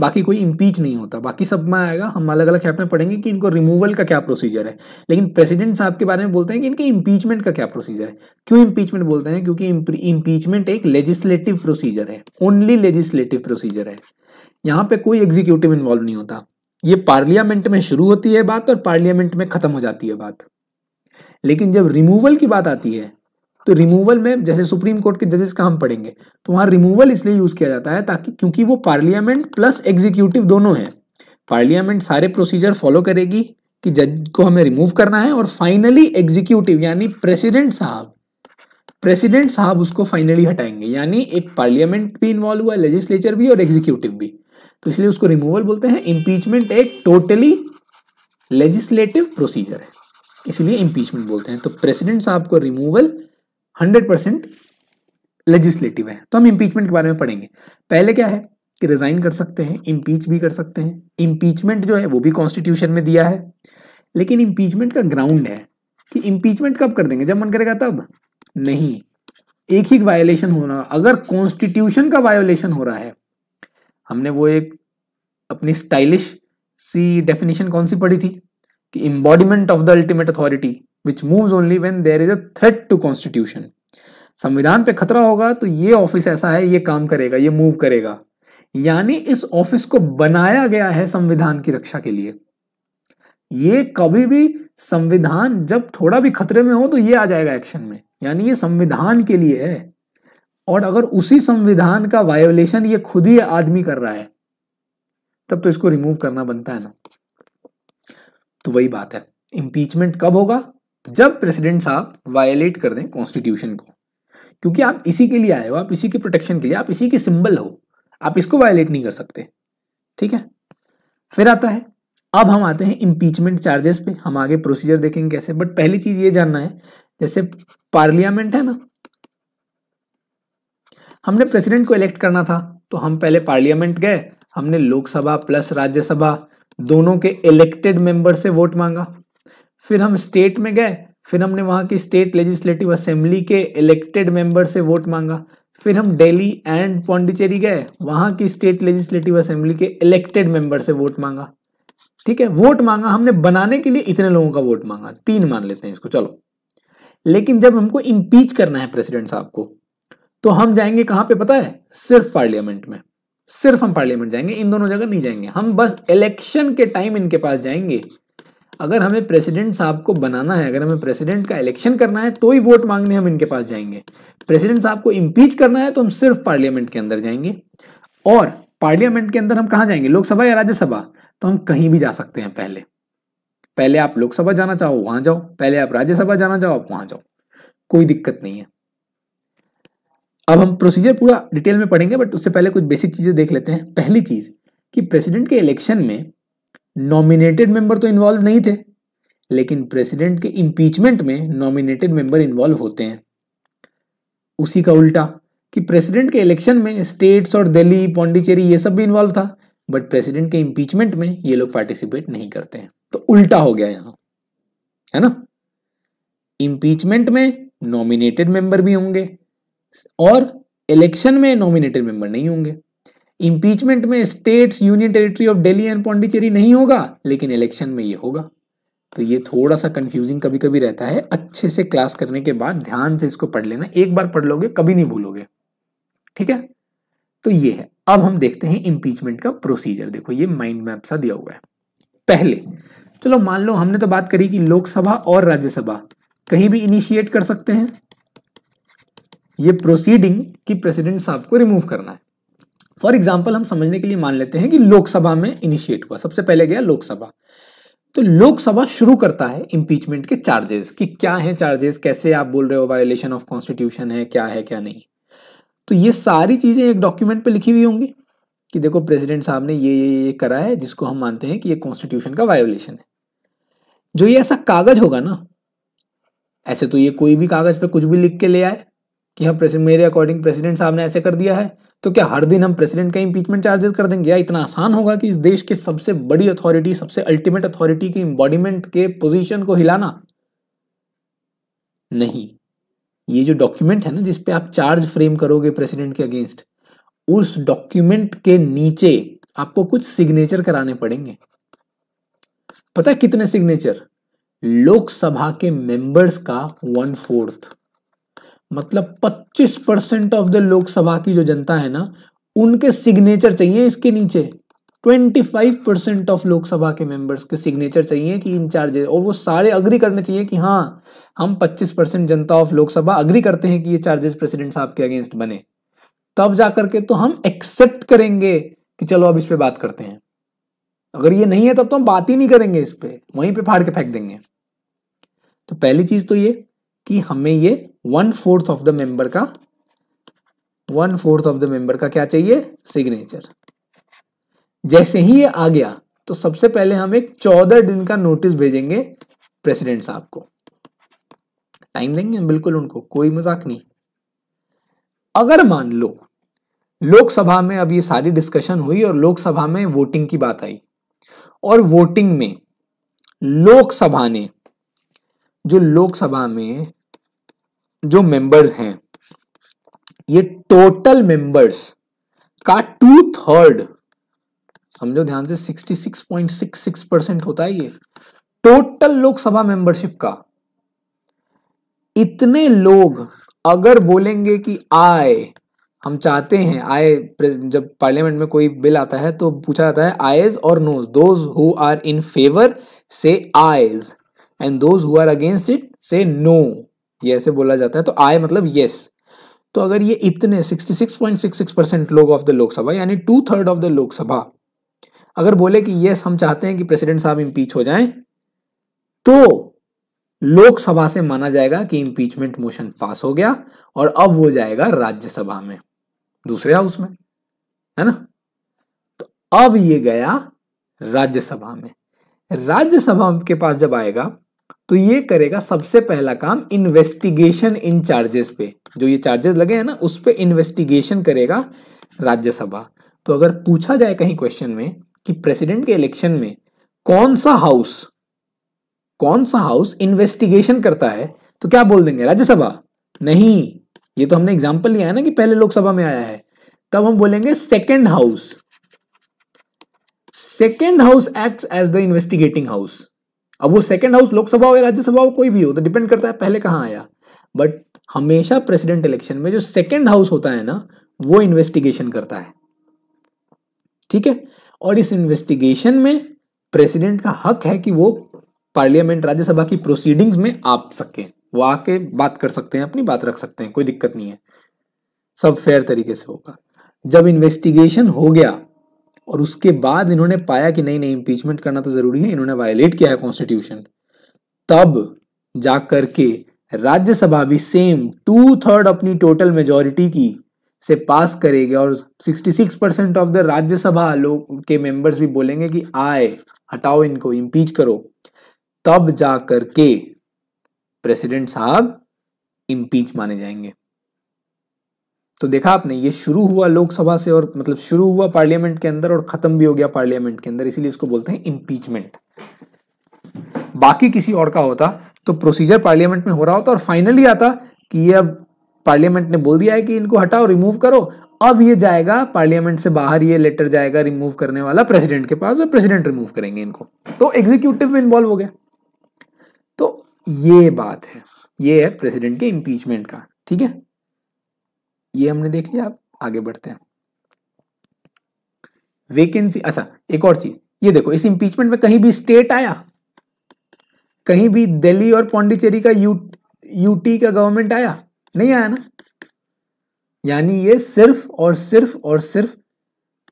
बाकी कोई इम्पीच नहीं होता बाकी सब में आएगा हम अलग अलग चैप्टर में पढ़ेंगे कि इनको रिमूवल का क्या प्रोसीजर है लेकिन प्रेसिडेंट साहब के बारे में बोलते हैं कि इनके इम्पीचमेंट का क्या प्रोसीजर है क्यों इम्पीचमेंट बोलते हैं क्योंकि इम्पीचमेंट एक लेजिस्लेटिव प्रोसीजर है ओनली लेजिस्लेटिव प्रोसीजर है यहाँ पे कोई एग्जीक्यूटिव इन्वॉल्व नहीं होता ये पार्लियामेंट में शुरू होती है बात और पार्लियामेंट में खत्म हो जाती है बात लेकिन जब रिमूवल की बात आती है तो रिमूवल में जैसे सुप्रीम कोर्ट के जजेस का हम पढ़ेंगे तो वहां रिमूवल इसलिए यूज़ किया जाता है ताकि क्योंकि वो पार्लियामेंट प्लस एग्जीक्यूटिव दोनों है पार्लियामेंट सारे प्रोसीजर फॉलो करेगी कि जज को हमें रिमूव करना है और फाइनली एग्जीक्यूटिव यानी प्रेसिडेंट साहब प्रेसिडेंट साहब उसको फाइनली हटाएंगे यानी एक पार्लियामेंट भी इन्वॉल्व हुआ लेजिस्लेचर भी और एग्जीक्यूटिव भी तो इसलिए उसको रिमूवल बोलते हैं इम्पीचमेंट एक टोटली लेजिस्लेटिव प्रोसीजर है इसलिए इम्पीचमेंट बोलते हैं तो प्रेसिडेंट साहब को रिमूवल हंड्रेड परसेंट लेजिस्लेटिव है तो हम इम्पीचमेंट के बारे में पढ़ेंगे पहले क्या है कि रिजाइन कर सकते हैं इम्पीच भी कर सकते हैं इम्पीचमेंट जो है वो भी कॉन्स्टिट्यूशन में दिया है लेकिन इम्पीचमेंट का ग्राउंड है कि इम्पीचमेंट कब कर देंगे जब मन करेगा तब नहीं एक ही वायोलेशन होना अगर कॉन्स्टिट्यूशन का वायोलेशन हो रहा है हमने वो एक अपनी स्टाइलिश सी डेफिनेशन कौन सी पढ़ी थी कि embodiment of the ultimate authority which move only when there is a threat to constitution संविधान पे खतरा होगा तो ये ऑफिस ऐसा है ये काम करेगा ये मूव करेगा यानी इस ऑफिस को बनाया गया है संविधान की रक्षा के लिए ये कभी भी संविधान जब थोड़ा भी खतरे में हो तो ये आ जाएगा एक्शन में यानी ये संविधान के लिए है और अगर उसी संविधान का वायोलेशन ये खुद ही आदमी कर रहा है तब तो इसको रिमूव करना बनता है ना तो वही बात है इंपीचमेंट कब होगा जब प्रेसिडेंट साहब वायलेट कर दें कॉन्स्टिट्यूशन को क्योंकि आप इसी के लिए आए हो आप इसी के प्रोटेक्शन के लिए आप इसी के सिंबल हो आप इसको वायलेट नहीं कर सकते ठीक है फिर आता है अब हम आते हैं इम्पीचमेंट चार्जेस पे हम आगे प्रोसीजर देखेंगे कैसे बट पहली चीज ये जानना है जैसे पार्लियामेंट है ना हमने प्रेसिडेंट को इलेक्ट करना था तो हम पहले पार्लियामेंट गए हमने लोकसभा प्लस राज्यसभा दोनों के इलेक्टेड मेंबर से वोट मांगा फिर हम स्टेट में गए फिर हमने वहाँ की स्टेट लेजिस्लेटिव असेंबली के इलेक्टेड मेंबर से वोट मांगा फिर हम दिल्ली एंड पौंडीचेरी गए वहाँ की स्टेट लेजिस्लेटिव असेंबली के इलेक्टेड मेंबर से वोट मांगा ठीक है वोट मांगा हमने बनाने के लिए इतने लोगों का वोट मांगा तीन मान लेते हैं इसको चलो लेकिन जब हमको इम्पीच करना है प्रेसिडेंट साहब को तो हम जाएंगे कहाँ पे पता है सिर्फ पार्लियामेंट में सिर्फ हम पार्लियामेंट जाएंगे इन दोनों जगह नहीं जाएंगे हम बस इलेक्शन के टाइम इनके पास जाएंगे अगर हमें प्रेसिडेंट साहब को बनाना है अगर हमें प्रेसिडेंट का इलेक्शन करना है तो ही वोट मांगने हम इनके पास जाएंगे प्रेसिडेंट साहब को इम्पीच करना है तो हम सिर्फ पार्लियामेंट के अंदर जाएंगे और पार्लियामेंट के अंदर हम कहाँ जाएंगे लोकसभा या राज्यसभा तो हम कहीं भी जा सकते हैं पहले पहले आप लोकसभा जाना चाहो वहां जाओ पहले आप राज्यसभा जाना चाहो आप वहां जाओ कोई दिक्कत नहीं है अब हम प्रोसीजर पूरा डिटेल में पढ़ेंगे बट उससे पहले कुछ बेसिक चीजें देख लेते हैं पहली चीज कि प्रेसिडेंट के इलेक्शन में नॉमिनेटेड मेंबर तो इन्वॉल्व नहीं थे लेकिन प्रेसिडेंट के इम्पीचमेंट में नॉमिनेटेड मेंबर इन्वॉल्व होते हैं उसी का उल्टा कि प्रेसिडेंट के इलेक्शन में स्टेट्स और दिल्ली पौंडीचेरी ये सब भी इन्वॉल्व था बट प्रेसिडेंट के इम्पीचमेंट में ये लोग पार्टिसिपेट नहीं करते हैं तो उल्टा हो गया यहां है ना इम्पीचमेंट में नॉमिनेटेड मेंबर भी होंगे और इलेक्शन में नॉमिनेटेड मेंबर नहीं होंगे इंपीचमेंट में states union territory of Delhi and Pondicherry नहीं होगा लेकिन इलेक्शन में ये होगा तो ये थोड़ा सा कंफ्यूजिंग कभी कभी रहता है अच्छे से क्लास करने के बाद ध्यान से इसको पढ़ लेना एक बार पढ़ लोगे कभी नहीं भूलोगे ठीक है तो ये है अब हम देखते हैं इंपीचमेंट का प्रोसीजर देखो ये माइंड मैप सा दिया हुआ है पहले चलो मान लो हमने तो बात करी कि लोकसभा और राज्यसभा कहीं भी इनिशिएट कर सकते हैं ये प्रोसीडिंग कि प्रेसिडेंट साहब को रिमूव करना है फॉर एग्जाम्पल हम समझने के लिए मान लेते हैं कि लोकसभा में इनिशिएट हुआ सबसे पहले गया लोकसभा तो लोकसभा शुरू करता है इम्पीचमेंट के चार्जेस कि क्या है चार्जेस कैसे आप बोल रहे हो वायोलेशन ऑफ कॉन्स्टिट्यूशन है क्या है क्या नहीं तो ये सारी चीज़ें एक डॉक्यूमेंट पे लिखी हुई होंगी कि देखो प्रेसिडेंट साहब ने ये ये ये करा है जिसको हम मानते हैं कि ये कॉन्स्टिट्यूशन का वायोलेशन है जो ये ऐसा कागज होगा ना ऐसे तो ये कोई भी कागज पे कुछ भी लिख के ले आए कि हाँ प्रेसिडेंट मेरे अकॉर्डिंग प्रेसिडेंट साहब ने ऐसे कर दिया है तो क्या हर दिन हम प्रेसिडेंट का इम्पीचमेंट चार्जेस कर देंगे या इतना आसान होगा कि इस देश की सबसे बड़ी अथॉरिटी सबसे अल्टीमेट अथॉरिटी की इम्बॉडीमेंट के पोजीशन को हिलाना नहीं ये जो डॉक्यूमेंट है ना जिसपे आप चार्ज फ्रेम करोगे प्रेसिडेंट के अगेंस्ट उस डॉक्यूमेंट के नीचे आपको कुछ सिग्नेचर कराने पड़ेंगे पता है कितने सिग्नेचर लोकसभा के मेंबर्स का वन फोर्थ मतलब 25 परसेंट ऑफ द लोकसभा की जो जनता है ना उनके सिग्नेचर चाहिए इसके नीचे 25 परसेंट ऑफ लोकसभा के मेंबर्स के सिग्नेचर चाहिए कि इंचार्जेस और वो सारे अग्री करने चाहिए कि हाँ हम 25 परसेंट जनता ऑफ लोकसभा अग्री करते हैं कि ये चार्जेस प्रेसिडेंट साहब के अगेंस्ट बने तब जा करके तो हम एक्सेप्ट करेंगे कि चलो अब इस पर बात करते हैं अगर ये नहीं है तब तो हम बात ही नहीं करेंगे इस पर वहीं पर फाड़ के फेंक देंगे तो पहली चीज तो ये कि हमें ये one fourth of the member का one fourth of the member का क्या चाहिए सिग्नेचर जैसे ही ये आ गया तो सबसे पहले हम एक चौदह दिन का नोटिस भेजेंगे प्रेसिडेंट साहब को टाइम देंगे हम बिल्कुल उनको कोई मजाक नहीं अगर मान लो लोकसभा में अब ये सारी डिस्कशन हुई और लोकसभा में वोटिंग की बात आई और वोटिंग में लोकसभा ने जो लोकसभा में जो मेंबर्स हैं ये टोटल मेंबर्स का टू थर्ड समझो ध्यान से 66.66 परसेंट होता है ये टोटल लोकसभा मेंबरशिप का इतने लोग अगर बोलेंगे कि आए हम चाहते हैं आए जब पार्लियामेंट में कोई बिल आता है तो पूछा जाता है आयज और noes those who are in favour say ayes and those who are against it say no ये ऐसे बोला जाता है तो आय मतलब येस तो अगर ये इतने 66.66 परसेंट लोग ऑफ द लोकसभा यानी two third of the Lok Sabha अगर बोले कि यस हम चाहते हैं कि प्रेसिडेंट साहब इम्पीच हो जाएं तो लोकसभा से माना जाएगा कि इम्पीचमेंट मोशन पास हो गया और अब वो जाएगा राज्यसभा में दूसरे हाउस में है ना तो अब ये गया राज्यसभा में राज्यसभा के पास जब आएगा तो ये करेगा सबसे पहला काम इन्वेस्टिगेशन इन चार्जेस पे जो ये चार्जेस लगे हैं ना उस पर इन्वेस्टिगेशन करेगा राज्यसभा तो अगर पूछा जाए कहीं क्वेश्चन में कि प्रेसिडेंट के इलेक्शन में कौन सा हाउस कौन सा हाउस इन्वेस्टिगेशन करता है तो क्या बोल देंगे राज्यसभा नहीं ये तो हमने एग्जाम्पल लिया है ना कि पहले लोकसभा में आया है तब हम बोलेंगे second house second house act as the investigating house अब वो सेकेंड हाउस लोकसभा हो या राज्यसभा हो कोई भी हो तो डिपेंड करता है पहले कहाँ आया बट हमेशा प्रेसिडेंट इलेक्शन में जो सेकेंड हाउस होता है ना वो इन्वेस्टिगेशन करता है ठीक है और इस इन्वेस्टिगेशन में प्रेसिडेंट का हक है कि वो पार्लियामेंट राज्यसभा की प्रोसीडिंग्स में आ सके वो आके बात कर सकते हैं अपनी बात रख सकते हैं कोई दिक्कत नहीं है सब फेयर तरीके से होगा जब इन्वेस्टिगेशन हो गया और उसके बाद इन्होंने पाया कि नहीं नहीं इम्पीचमेंट करना तो जरूरी है इन्होंने वायलेट किया है कॉन्स्टिट्यूशन तब जा करके राज्यसभा भी सेम टू थर्ड अपनी टोटल मेजोरिटी की से पास करेगा और 66 परसेंट ऑफ द राज्यसभा लोग के मेंबर्स भी बोलेंगे कि आए हटाओ इनको इम्पीच करो तब जा करके प्रेसिडेंट साहब इम्पीच माने जाएंगे तो देखा आपने ये शुरू हुआ लोकसभा से और मतलब शुरू हुआ पार्लियामेंट के अंदर और खत्म भी हो गया पार्लियामेंट के अंदर इसीलिए इसको बोलते हैं इंपीचमेंट बाकी किसी और का होता तो प्रोसीजर पार्लियामेंट में हो रहा होता और फाइनली आता कि ये अब पार्लियामेंट ने बोल दिया है कि इनको हटाओ रिमूव करो अब ये जाएगा पार्लियामेंट से बाहर ये लेटर जाएगा रिमूव करने वाला प्रेसिडेंट के पास और प्रेसिडेंट रिमूव करेंगे इनको तो एग्जीक्यूटिव में इन्वॉल्व हो गया तो ये बात है ये है प्रेसिडेंट के इम्पीचमेंट का ठीक है ये हमने देख लिया आप आगे बढ़ते हैं वेकेंसी अच्छा एक और चीज ये देखो इस इंपीचमेंट में कहीं भी स्टेट आया कहीं भी दिल्ली और पौंडीचेरी का यू यूटी का गवर्नमेंट आया नहीं आया ना यानी ये सिर्फ और सिर्फ और सिर्फ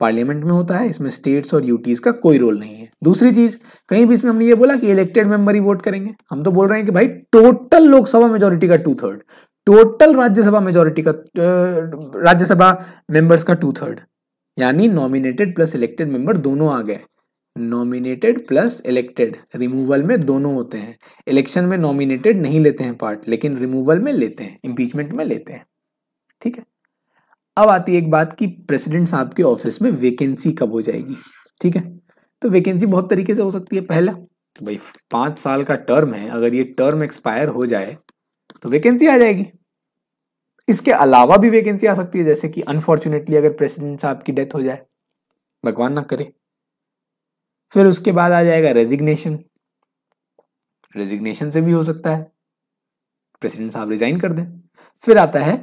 पार्लियामेंट में होता है इसमें स्टेट्स और यूटीज का कोई रोल नहीं है दूसरी चीज कहीं भी इसमें हमने ये बोला कि इलेक्टेड मेंबर ही वोट करेंगे हम तो बोल रहे हैं कि भाई टोटल लोकसभा मेजोरिटी का two third total Rajya Sabha majority का राज्यसभा मेंबर्स का टू थर्ड यानी नॉमिनेटेड प्लस इलेक्टेड मेंबर दोनों आ गए नॉमिनेटेड प्लस इलेक्टेड रिमूवल में दोनों होते हैं इलेक्शन में नॉमिनेटेड नहीं लेते हैं पार्ट लेकिन रिमूवल में लेते हैं इम्पीचमेंट में लेते हैं ठीक है अब आती है एक बात कि प्रेसिडेंट साहब के ऑफिस में वेकेंसी कब हो जाएगी ठीक है तो वेकेंसी बहुत तरीके से हो सकती है पहला भाई पांच साल का टर्म है अगर ये टर्म एक्सपायर हो जाए तो वेकेंसी आ जाएगी इसके अलावा भी वैकेंसी आ सकती है जैसे कि अनफॉर्चुनेटली अगर प्रेसिडेंट साहब की डेथ हो जाए भगवान ना करे फिर उसके बाद आ जाएगा रेजिग्नेशन रेजिग्नेशन से भी हो सकता है प्रेसिडेंट साहब रिजाइन कर दें फिर आता है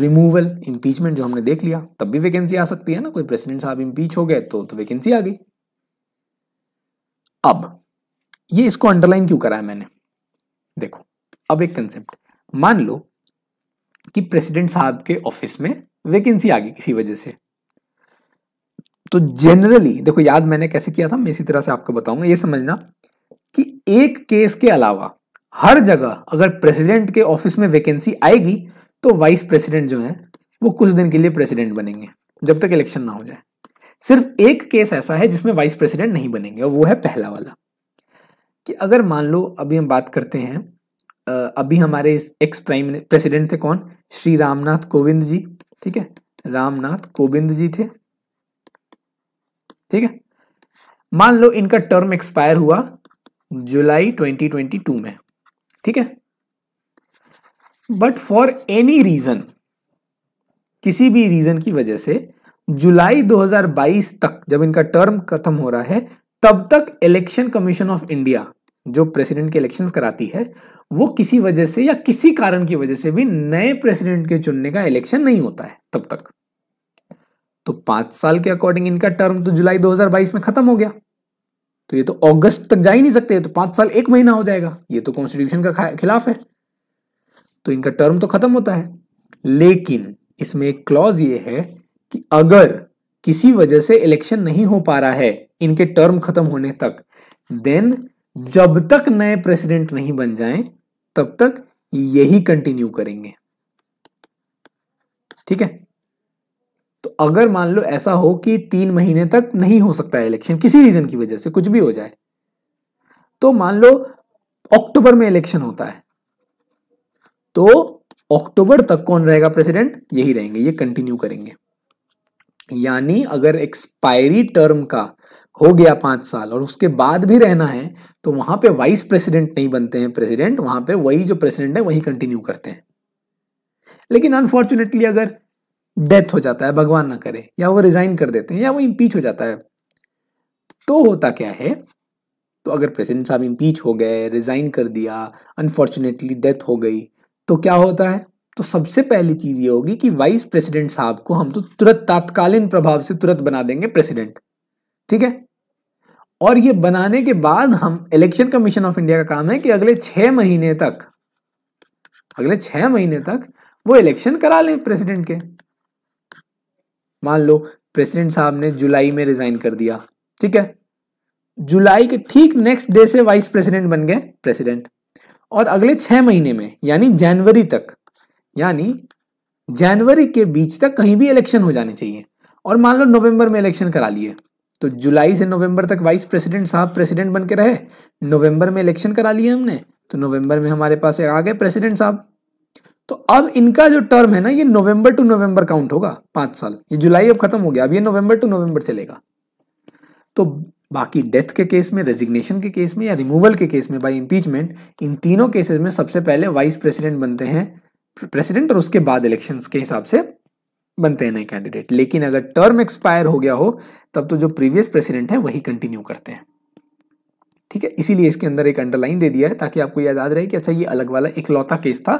रिमूवल इम्पीचमेंट जो हमने देख लिया तब भी वैकेंसी आ सकती है ना कोई प्रेसिडेंट साहब इम्पीच हो गए तो तो वैकेंसी आ गई अब ये इसको अंडरलाइन क्यों करा है मैंने देखो अब एक कंसेप्ट मान लो कि प्रेसिडेंट साहब के ऑफिस में वैकेंसी आ गई किसी वजह से तो जनरली देखो याद मैंने कैसे किया था मैं इसी तरह से आपको बताऊंगा ये समझना कि एक केस के अलावा हर जगह अगर प्रेसिडेंट के ऑफिस में वैकेंसी आएगी तो वाइस प्रेसिडेंट जो है वो कुछ दिन के लिए प्रेसिडेंट बनेंगे जब तक इलेक्शन ना हो जाए सिर्फ एक केस ऐसा है जिसमें वाइस प्रेसिडेंट नहीं बनेंगे और वो है पहला वाला कि अगर मान लो अभी हम बात करते हैं अभी हमारे इस एक्स प्राइम प्रेसिडेंट थे कौन श्री रामनाथ कोविंद जी ठीक है रामनाथ कोविंद जी थे ठीक है मान लो इनका टर्म एक्सपायर हुआ जुलाई 2022 में ठीक है बट फॉर एनी रीजन किसी भी रीजन की वजह से जुलाई 2022 तक जब इनका टर्म खत्म हो रहा है तब तक इलेक्शन कमीशन ऑफ इंडिया जो प्रेसिडेंट के इलेक्शंस कराती है वो किसी वजह से या किसी कारण की वजह से भी नए प्रेसिडेंट के चुनने का इलेक्शन नहीं होता है तब तक तो पांच साल के अकॉर्डिंग इनका टर्म तो जुलाई 2022 में खत्म हो गया तो ये तो अगस्त तक जा ही नहीं सकते तो पांच साल एक महीना हो जाएगा ये तो कॉन्स्टिट्यूशन का खिलाफ है तो इनका टर्म तो खत्म होता है लेकिन इसमें एक क्लॉज ये है कि अगर किसी वजह से इलेक्शन नहीं हो पा रहा है इनके टर्म खत्म होने तक देन जब तक नए प्रेसिडेंट नहीं बन जाएं तब तक यही कंटिन्यू करेंगे ठीक है तो अगर मान लो ऐसा हो कि तीन महीने तक नहीं हो सकता है इलेक्शन किसी रीजन की वजह से कुछ भी हो जाए तो मान लो अक्टूबर में इलेक्शन होता है तो अक्टूबर तक कौन रहेगा प्रेसिडेंट यही रहेंगे ये कंटिन्यू करेंगे यानी अगर एक्सपायरी टर्म का हो गया पांच साल और उसके बाद भी रहना है तो वहां पे वाइस प्रेसिडेंट नहीं बनते हैं प्रेसिडेंट वहां पे वही जो प्रेसिडेंट है वही कंटिन्यू करते हैं लेकिन अनफॉर्चुनेटली अगर डेथ हो जाता है भगवान ना करे या वो रिजाइन कर देते हैं या वो इम्पीच हो जाता है तो होता क्या है तो अगर प्रेसिडेंट साहब इम्पीच हो गए रिजाइन कर दिया अनफॉर्चुनेटली डेथ हो गई तो क्या होता है तो सबसे पहली चीज ये होगी कि वाइस प्रेसिडेंट साहब को हम तो तुरंत तात्कालीन प्रभाव से तुरंत बना देंगे प्रेसिडेंट ठीक है और ये बनाने के बाद हम इलेक्शन कमीशन ऑफ इंडिया का काम है कि अगले छह महीने तक अगले छह महीने तक वो इलेक्शन करा लें प्रेसिडेंट के मान लो प्रेसिडेंट साहब ने जुलाई में रिजाइन कर दिया ठीक है जुलाई के ठीक नेक्स्ट डे से वाइस प्रेसिडेंट बन गए प्रेसिडेंट और अगले छह महीने में यानी जनवरी तक यानी जनवरी के बीच तक कहीं भी इलेक्शन हो जाने चाहिए और मान लो नवंबर में इलेक्शन करा लिए तो जुलाई से नवंबर तक वाइस प्रेसिडेंट साहब प्रेसिडेंट बन के रहे नवंबर में इलेक्शन करा लिए हमने तो नवंबर में हमारे पास आ गए प्रेसिडेंट साहब तो अब इनका जो टर्म है ना ये नवंबर टू नवंबर काउंट होगा पांच साल ये जुलाई अब खत्म हो गया अब ये नवंबर टू नवंबर चलेगा तो बाकी डेथ के केस में रेजिग्नेशन के केस में या रिमूवल के केस में बाई इम्पीचमेंट इन तीनों केसेस में सबसे पहले वाइस प्रेसिडेंट बनते हैं प्रेसिडेंट और उसके बाद इलेक्शन के हिसाब से बनते हैं नए कैंडिडेट लेकिन अगर टर्म एक्सपायर हो गया हो तब तो जो प्रीवियस प्रेसिडेंट है वही कंटिन्यू करते हैं ठीक है इसीलिए इसके अंदर एक अंडरलाइन दे दिया है ताकि आपको याद याद रहे कि अच्छा ये अलग वाला इकलौता केस था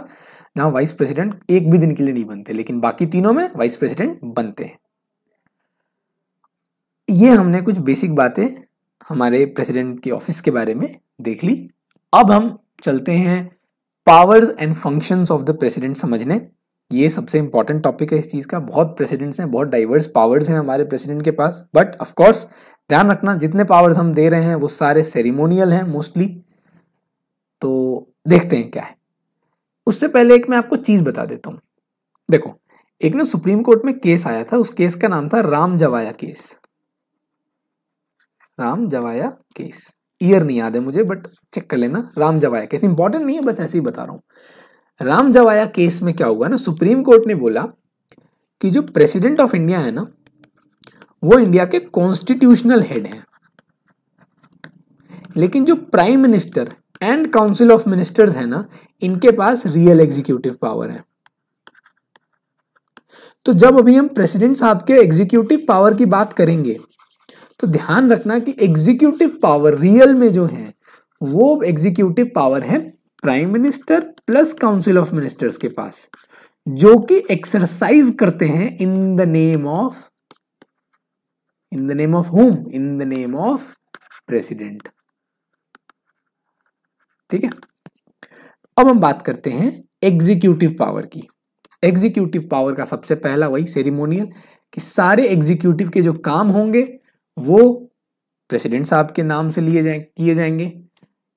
जहां वाइस प्रेसिडेंट एक भी दिन के लिए नहीं बनते लेकिन बाकी तीनों में वाइस प्रेसिडेंट बनते हैं ये हमने कुछ बेसिक बातें हमारे प्रेसिडेंट के ऑफिस के बारे में देख ली अब हम चलते हैं powers and functions of the president समझने ये सबसे इंपॉर्टेंट टॉपिक है इस चीज का बहुत प्रेसिडेंट्स हैं बहुत डाइवर्स पावर्स हैं हमारे प्रेसिडेंट के पास बट ऑफकोर्स ध्यान रखना जितने पावर्स हम दे रहे हैं वो सारे सेरिमोनियल हैं मोस्टली तो देखते हैं क्या है उससे पहले एक मैं आपको चीज बता देता हूँ देखो एक ना सुप्रीम कोर्ट में केस आया था उस केस का नाम था Ram Jawaya case Ram Jawaya case year नहीं याद है मुझे बट चेक कर लेना राम जवाया केस इंपॉर्टेंट नहीं है बस ऐसे ही बता रहा हूँ राम जवाया केस में क्या हुआ ना सुप्रीम कोर्ट ने बोला कि जो प्रेसिडेंट ऑफ इंडिया है ना वो इंडिया के कॉन्स्टिट्यूशनल हेड हैं लेकिन जो prime minister and council of ministers है ना इनके पास रियल एग्जीक्यूटिव पावर है तो जब अभी हम प्रेसिडेंट साहब के एग्जीक्यूटिव पावर की बात करेंगे तो ध्यान रखना कि एग्जीक्यूटिव पावर रियल में जो है वो एग्जीक्यूटिव पावर है prime minister plus council of ministers के पास जो कि एक्सरसाइज करते हैं in the name of in the name of home in the name of president ठीक है अब हम बात करते हैं एग्जीक्यूटिव पावर की एग्जीक्यूटिव पावर का सबसे पहला वही सेरिमोनियल कि सारे एग्जीक्यूटिव के जो काम होंगे वो प्रेसिडेंट साहब के नाम से लिए जाए किए जाएंगे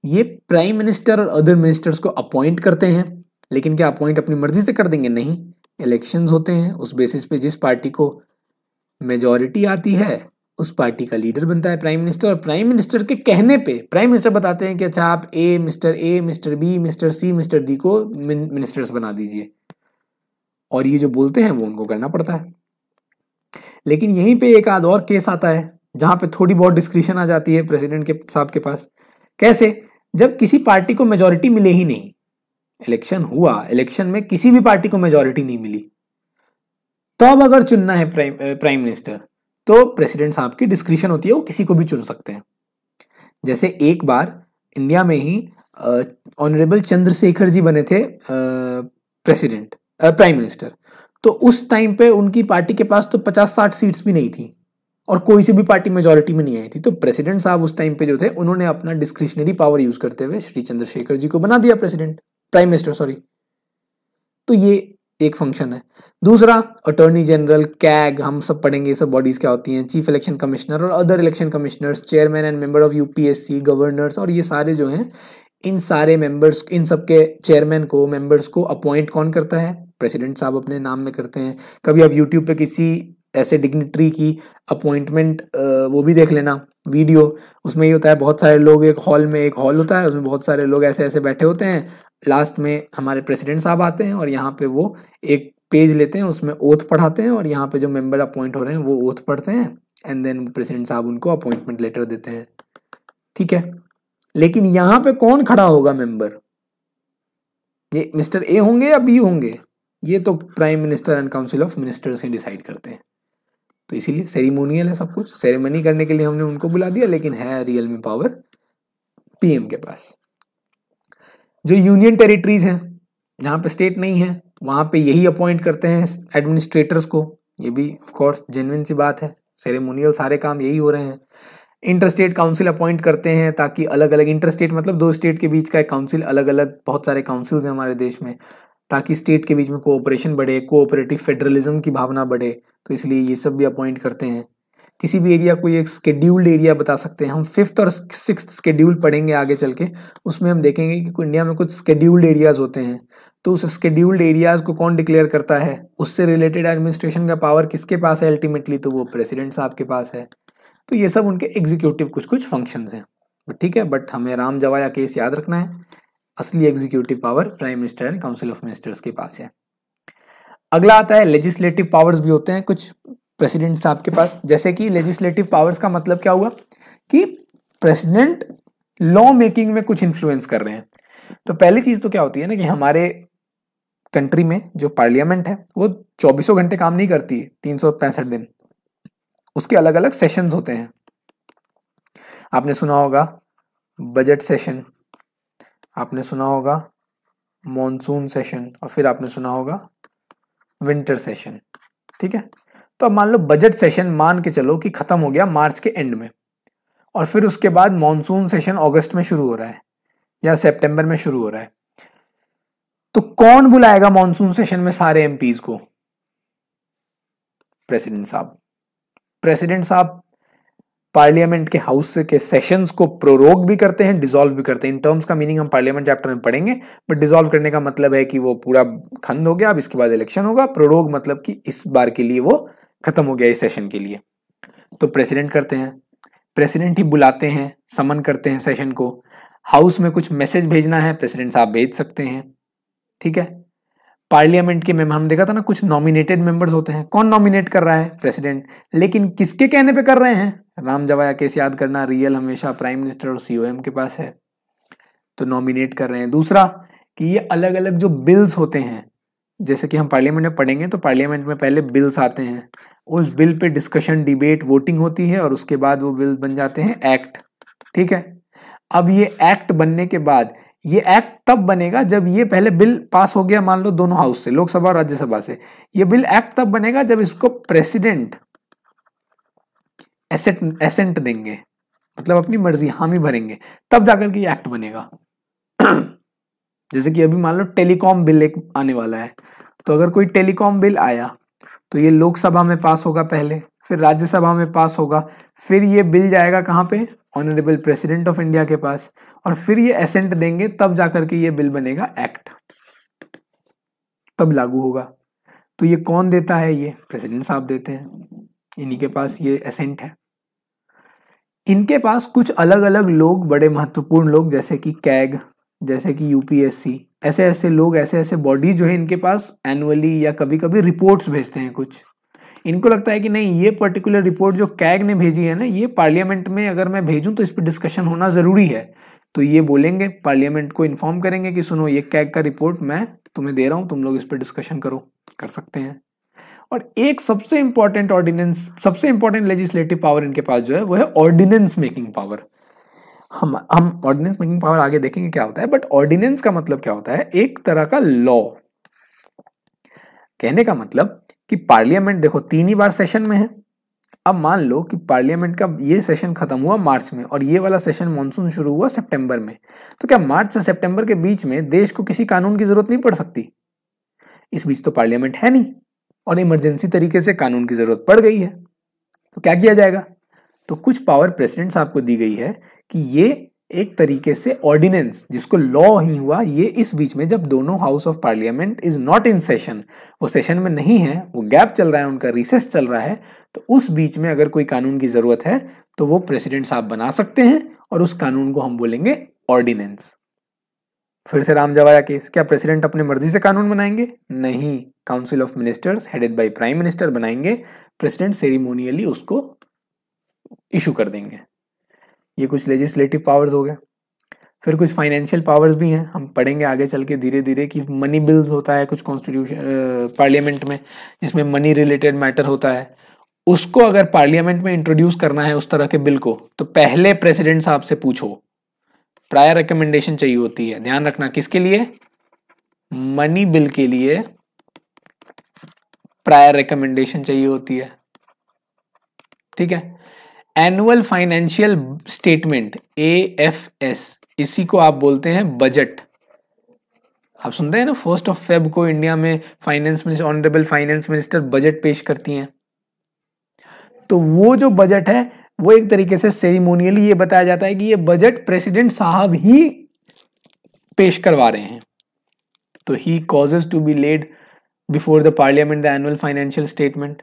ये प्राइम मिनिस्टर और अदर मिनिस्टर्स को अपॉइंट करते हैं लेकिन क्या अपॉइंट अपनी मर्जी से कर देंगे नहीं इलेक्शंस होते हैं उस बेसिस पे जिस पार्टी को मेजॉरिटी आती है उस पार्टी का लीडर बनता है प्राइम मिनिस्टर और प्राइम मिनिस्टर के कहने पे प्राइम मिनिस्टर बताते हैं कि अच्छा आप A mister A mister B mister C mister D को मिनिस्टर्स बना दीजिए और ये जो बोलते हैं वो उनको करना पड़ता है लेकिन यहीं पे एक आध और केस आता है जहां पे थोड़ी बहुत डिस्क्रिशन आ जाती है प्रेसिडेंट के साहब के पास कैसे जब किसी पार्टी को मेजोरिटी मिले ही नहीं इलेक्शन हुआ इलेक्शन में किसी भी पार्टी को मेजोरिटी नहीं मिली तो अब अगर चुनना है प्राइम प्राइम मिनिस्टर तो प्रेसिडेंट साहब की डिस्क्रिशन होती है वो किसी को भी चुन सकते हैं जैसे एक बार इंडिया में ही ऑनरेबल चंद्रशेखर जी बने थे प्रेसिडेंट प्राइम मिनिस्टर तो उस टाइम पे उनकी पार्टी के पास तो पचास साठ सीट्स भी नहीं थी और कोई से भी पार्टी मेजोरिटी में नहीं आई थी तो प्रेसिडेंट साहब उस टाइम पे जो थे उन्होंने अपना डिस्क्रिशनरी पावर यूज करते हुए श्री चंद्रशेखर जी को बना दिया प्रेसिडेंट प्राइम मिनिस्टर सॉरी तो ये एक फंक्शन है दूसरा अटॉर्नी जनरल कैग हम सब पढ़ेंगे सब बॉडीज क्या होती हैं चीफ इलेक्शन कमिश्नर और other election commissioners chairman and member of UPSC governors और ये सारे जो हैं इन सारे मेंबर्स इन सबके चेयरमैन को मेंबर्स को अपॉइंट कौन करता है प्रेसिडेंट साहब अपने नाम में करते हैं कभी आप यूट्यूब पे किसी ऐसे डिग्नेटरी की अपॉइंटमेंट वो भी देख लेना वीडियो उसमें ये होता है बहुत सारे लोग एक हॉल में एक हॉल होता है उसमें बहुत सारे लोग ऐसे ऐसे बैठे होते हैं लास्ट में हमारे प्रेसिडेंट साहब आते हैं और यहाँ पे वो एक पेज लेते हैं उसमें ओथ पढ़ाते हैं और यहाँ पे जो मेंबर अपॉइंट हो रहे हैं वो ओथ पढ़ते हैं एंड देन प्रेसिडेंट साहब उनको अपॉइंटमेंट लेटर देते हैं ठीक है लेकिन यहाँ पे कौन खड़ा होगा मेंबर ये मिस्टर ए होंगे या बी होंगे ये तो prime minister and council of ministers ही डिसाइड करते हैं तो इसीलिए सेरिमोनियल है सब कुछ सेरेमनी करने के लिए हमने उनको बुला दिया लेकिन है रियल में पावर पीएम के पास जो यूनियन टेरिटरीज हैं जहाँ पे स्टेट नहीं है वहाँ पे यही अपॉइंट करते हैं एडमिनिस्ट्रेटर्स को ये भी ऑफ कोर्स जेनविन सी बात है सेरेमोनियल सारे काम यही हो रहे हैं इंटर स्टेट काउंसिल अपॉइंट करते हैं ताकि अलग अलग इंटर स्टेट मतलब दो स्टेट के बीच का एक काउंसिल अलग अलग बहुत सारे काउंसिल्स हैं हमारे देश में ताकि स्टेट के बीच में कोऑपरेशन बढ़े कोऑपरेटिव फेडरलिज्म की भावना बढ़े तो इसलिए ये सब भी अपॉइंट करते हैं किसी भी एरिया को एक स्केड्यूल्ड एरिया बता सकते हैं हम फिफ्थ और सिक्स स्केड्यूल पढ़ेंगे आगे चल के उसमें हम देखेंगे कि इंडिया में कुछ स्केड्यूल्ड एरियाज होते हैं तो उस स्केड्यूल्ड एरियाज को कौन डिक्लेयर करता है उससे रिलेटेड एडमिनिस्ट्रेशन का पावर किसके पास है अल्टीमेटली तो वो प्रेसिडेंट साहब के पास है तो ये सब उनके एग्जीक्यूटिव कुछ कुछ फंक्शन हैं ठीक है बट हमें राम जवाया केस याद रखना है असली executive power prime minister and council of ministers के पास है अगला आता है लेजिस्लेटिव पावर्स भी होते हैं कुछ प्रेसिडेंट साहब के पास जैसे कि लेजिस्लेटिव पावर्स का मतलब क्या हुआ कि प्रेसिडेंट लॉ मेकिंग में कुछ इन्फ्लुएंस कर रहे हैं तो पहली चीज़ तो क्या होती है ना कि हमारे कंट्री में जो पार्लियामेंट है वो चौबीसों घंटे काम नहीं करती है तीन दिन उसके अलग अलग सेशंस होते हैं आपने सुना होगा बजट सेशन आपने सुना होगा मॉनसून सेशन और फिर आपने सुना होगा विंटर सेशन ठीक है तो अब मान लो बजट सेशन मान के चलो कि खत्म हो गया मार्च के एंड में और फिर उसके बाद मॉनसून सेशन अगस्त में शुरू हो रहा है या सितंबर में शुरू हो रहा है तो कौन बुलाएगा मॉनसून सेशन में सारे एमपीज को प्रेसिडेंट साहब प्रेसिडेंट साहब पार्लियामेंट के हाउस के सेशंस को प्रोरोग भी करते हैं डिसॉल्व भी करते हैं इन टर्म्स का मीनिंग हम पार्लियामेंट चैप्टर में पढ़ेंगे बट डिसॉल्व करने का मतलब है कि वो पूरा खंड हो गया अब इसके बाद इलेक्शन होगा प्रोरोग मतलब कि इस बार के लिए वो खत्म हो गया इस सेशन के लिए तो प्रेसिडेंट करते हैं प्रेसिडेंट ही बुलाते हैं समन करते हैं सेशन को हाउस में कुछ मैसेज भेजना है प्रेसिडेंट साहब भेज सकते हैं ठीक है पार्लियामेंट के मेंबर हमने देखा था ना कुछ नॉमिनेटेड मेंबर्स होते हैं कौन नॉमिनेट कर रहा है प्रेसिडेंट लेकिन किसके कहने पे कर रहे हैं राम जवाया केस याद करना रियल हमेशा प्राइम मिनिस्टर और सीओएम के पास है तो नॉमिनेट कर रहे हैं दूसरा कि ये अलग अलग जो बिल्स होते हैं जैसे कि हम पार्लियामेंट में पढ़ेंगे तो पार्लियामेंट में पहले बिल्स आते हैं उस bill pay discussion debate voting होती है और उसके बाद वो बिल बन जाते हैं एक्ट ठीक है अब ये एक्ट बनने के बाद ये एक्ट तब बनेगा जब ये पहले बिल पास हो गया मान लो दोनों हाउस से लोकसभा और राज्यसभा से ये बिल एक्ट तब बनेगा जब इसको प्रेसिडेंट एसेंट एसेंट देंगे मतलब अपनी मर्जी हामी भरेंगे तब जाकर के ये एक्ट बनेगा जैसे कि अभी मान लो टेलीकॉम बिल एक आने वाला है तो अगर कोई टेलीकॉम बिल आया तो ये लोकसभा में पास होगा पहले फिर राज्यसभा में पास होगा फिर ये बिल जाएगा कहाँ पे ऑनरेबल प्रेसिडेंट ऑफ इंडिया के पास और फिर ये एसेंट देंगे तब जाकर के ये बिल बनेगा एक्ट तब लागू होगा तो ये कौन देता है ये प्रेसिडेंट साहब देते हैं इन्हीं के पास ये एसेंट है इनके पास कुछ अलग अलग लोग बड़े महत्वपूर्ण लोग जैसे कि कैग जैसे कि यूपीएससी ऐसे ऐसे लोग ऐसे ऐसे बॉडीज जो है इनके पास एनुअली या कभी कभी रिपोर्ट्स भेजते हैं कुछ इनको लगता है कि नहीं ये पर्टिकुलर रिपोर्ट जो कैग ने भेजी है ना ये पार्लियामेंट में अगर मैं भेजूं तो इस पर डिस्कशन होना ज़रूरी है तो ये बोलेंगे पार्लियामेंट को इन्फॉर्म करेंगे कि सुनो ये कैग का रिपोर्ट मैं तुम्हें दे रहा हूं तुम लोग इस पर डिस्कशन करो कर सकते हैं और एक सबसे इंपॉर्टेंट ऑर्डिनेंस सबसे इंपॉर्टेंट लेजिस्लेटिव पावर इनके पास जो है वो है ऑर्डिनेंस मेकिंग पावर हम हम ऑर्डिनेंस मेकिंग पावर आगे देखेंगे क्या होता है बट ऑर्डिनेंस का मतलब क्या होता है एक तरह का लॉ कहने का मतलब कि पार्लियामेंट देखो तीन ही बार सेशन में है अब मान लो कि पार्लियामेंट का ये सेशन खत्म हुआ मार्च में और ये वाला सेशन मानसून शुरू हुआ सितंबर में तो क्या मार्च से सितंबर के बीच में देश को किसी कानून की जरूरत नहीं पड़ सकती इस बीच तो पार्लियामेंट है नहीं और इमरजेंसी तरीके से कानून की जरूरत पड़ गई है तो क्या किया जाएगा तो कुछ पावर प्रेसिडेंट्स आपको दी गई है कि ये एक तरीके से ऑर्डिनेंस जिसको लॉ ही हुआ ये इस बीच में जब दोनों house of parliament is not in session वो सेशन में नहीं है वो गैप चल रहा है उनका रिसेस चल रहा है तो उस बीच में अगर कोई कानून की ज़रूरत है तो वो प्रेसिडेंट साहब बना सकते हैं और उस कानून को हम बोलेंगे ऑर्डिनेंस फिर से राम जवाया केस क्या प्रेसिडेंट अपने मर्जी से कानून बनाएंगे नहीं council of ministers headed by prime minister बनाएंगे प्रेसिडेंट सेरिमोनियली उसको इशू कर देंगे ये कुछ लेजिस्लेटिव पावर्स हो गए फिर कुछ फाइनेंशियल पावर्स भी हैं हम पढ़ेंगे आगे चल के धीरे धीरे कि मनी बिल्स होता है कुछ कॉन्स्टिट्यूशन पार्लियामेंट में जिसमें मनी रिलेटेड मैटर होता है उसको अगर पार्लियामेंट में इंट्रोड्यूस करना है उस तरह के बिल को तो पहले प्रेसिडेंट साहब से पूछो प्रायर रिकमेंडेशन चाहिए होती है ध्यान रखना किसके लिए मनी बिल के लिए प्रायर रिकमेंडेशन चाहिए होती है ठीक है annual financial statement A F S इसी को आप बोलते हैं बजट आप सुनते हैं ना फर्स्ट ऑफ फेब को इंडिया में finance minister honourable finance minister budget पेश करती हैं तो वो जो बजट है वो एक तरीके से सेरिमोनियली ये बताया जाता है कि ये बजट प्रेसिडेंट साहब ही पेश करवा रहे हैं तो ही causes to be laid before the parliament the annual financial statement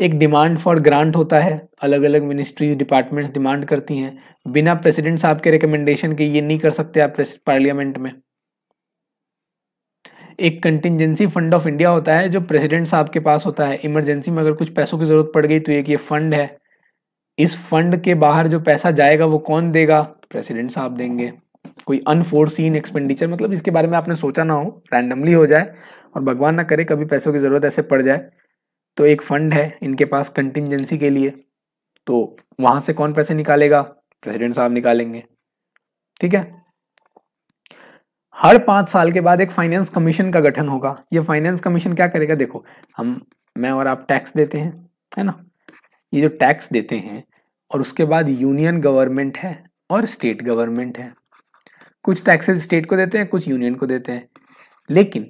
एक डिमांड फॉर ग्रांट होता है अलग अलग मिनिस्ट्रीज डिपार्टमेंट्स डिमांड करती हैं बिना प्रेसिडेंट साहब के रिकमेंडेशन के ये नहीं कर सकते आप पार्लियामेंट में एक कंटिजेंसी फंड ऑफ इंडिया होता है जो प्रेसिडेंट साहब के पास होता है इमरजेंसी में अगर कुछ पैसों की ज़रूरत पड़ गई तो एक ये फंड है इस फंड के बाहर जो पैसा जाएगा वो कौन देगा प्रेसिडेंट साहब देंगे कोई अनफोर्सीन एक्सपेंडिचर मतलब इसके बारे में आपने सोचा ना हो रैंडमली हो जाए और भगवान ना करे कभी पैसों की ज़रूरत ऐसे पड़ जाए तो एक फंड है इनके पास कंटिजेंसी के लिए तो वहां से कौन पैसे निकालेगा प्रेसिडेंट साहब निकालेंगे ठीक है हर पांच साल के बाद एक फाइनेंस कमीशन का गठन होगा ये फाइनेंस कमीशन क्या करेगा देखो हम मैं और आप टैक्स देते हैं है ना ये जो टैक्स देते हैं और उसके बाद यूनियन गवर्नमेंट है और स्टेट गवर्नमेंट है कुछ टैक्सेस स्टेट को देते हैं कुछ यूनियन को देते हैं लेकिन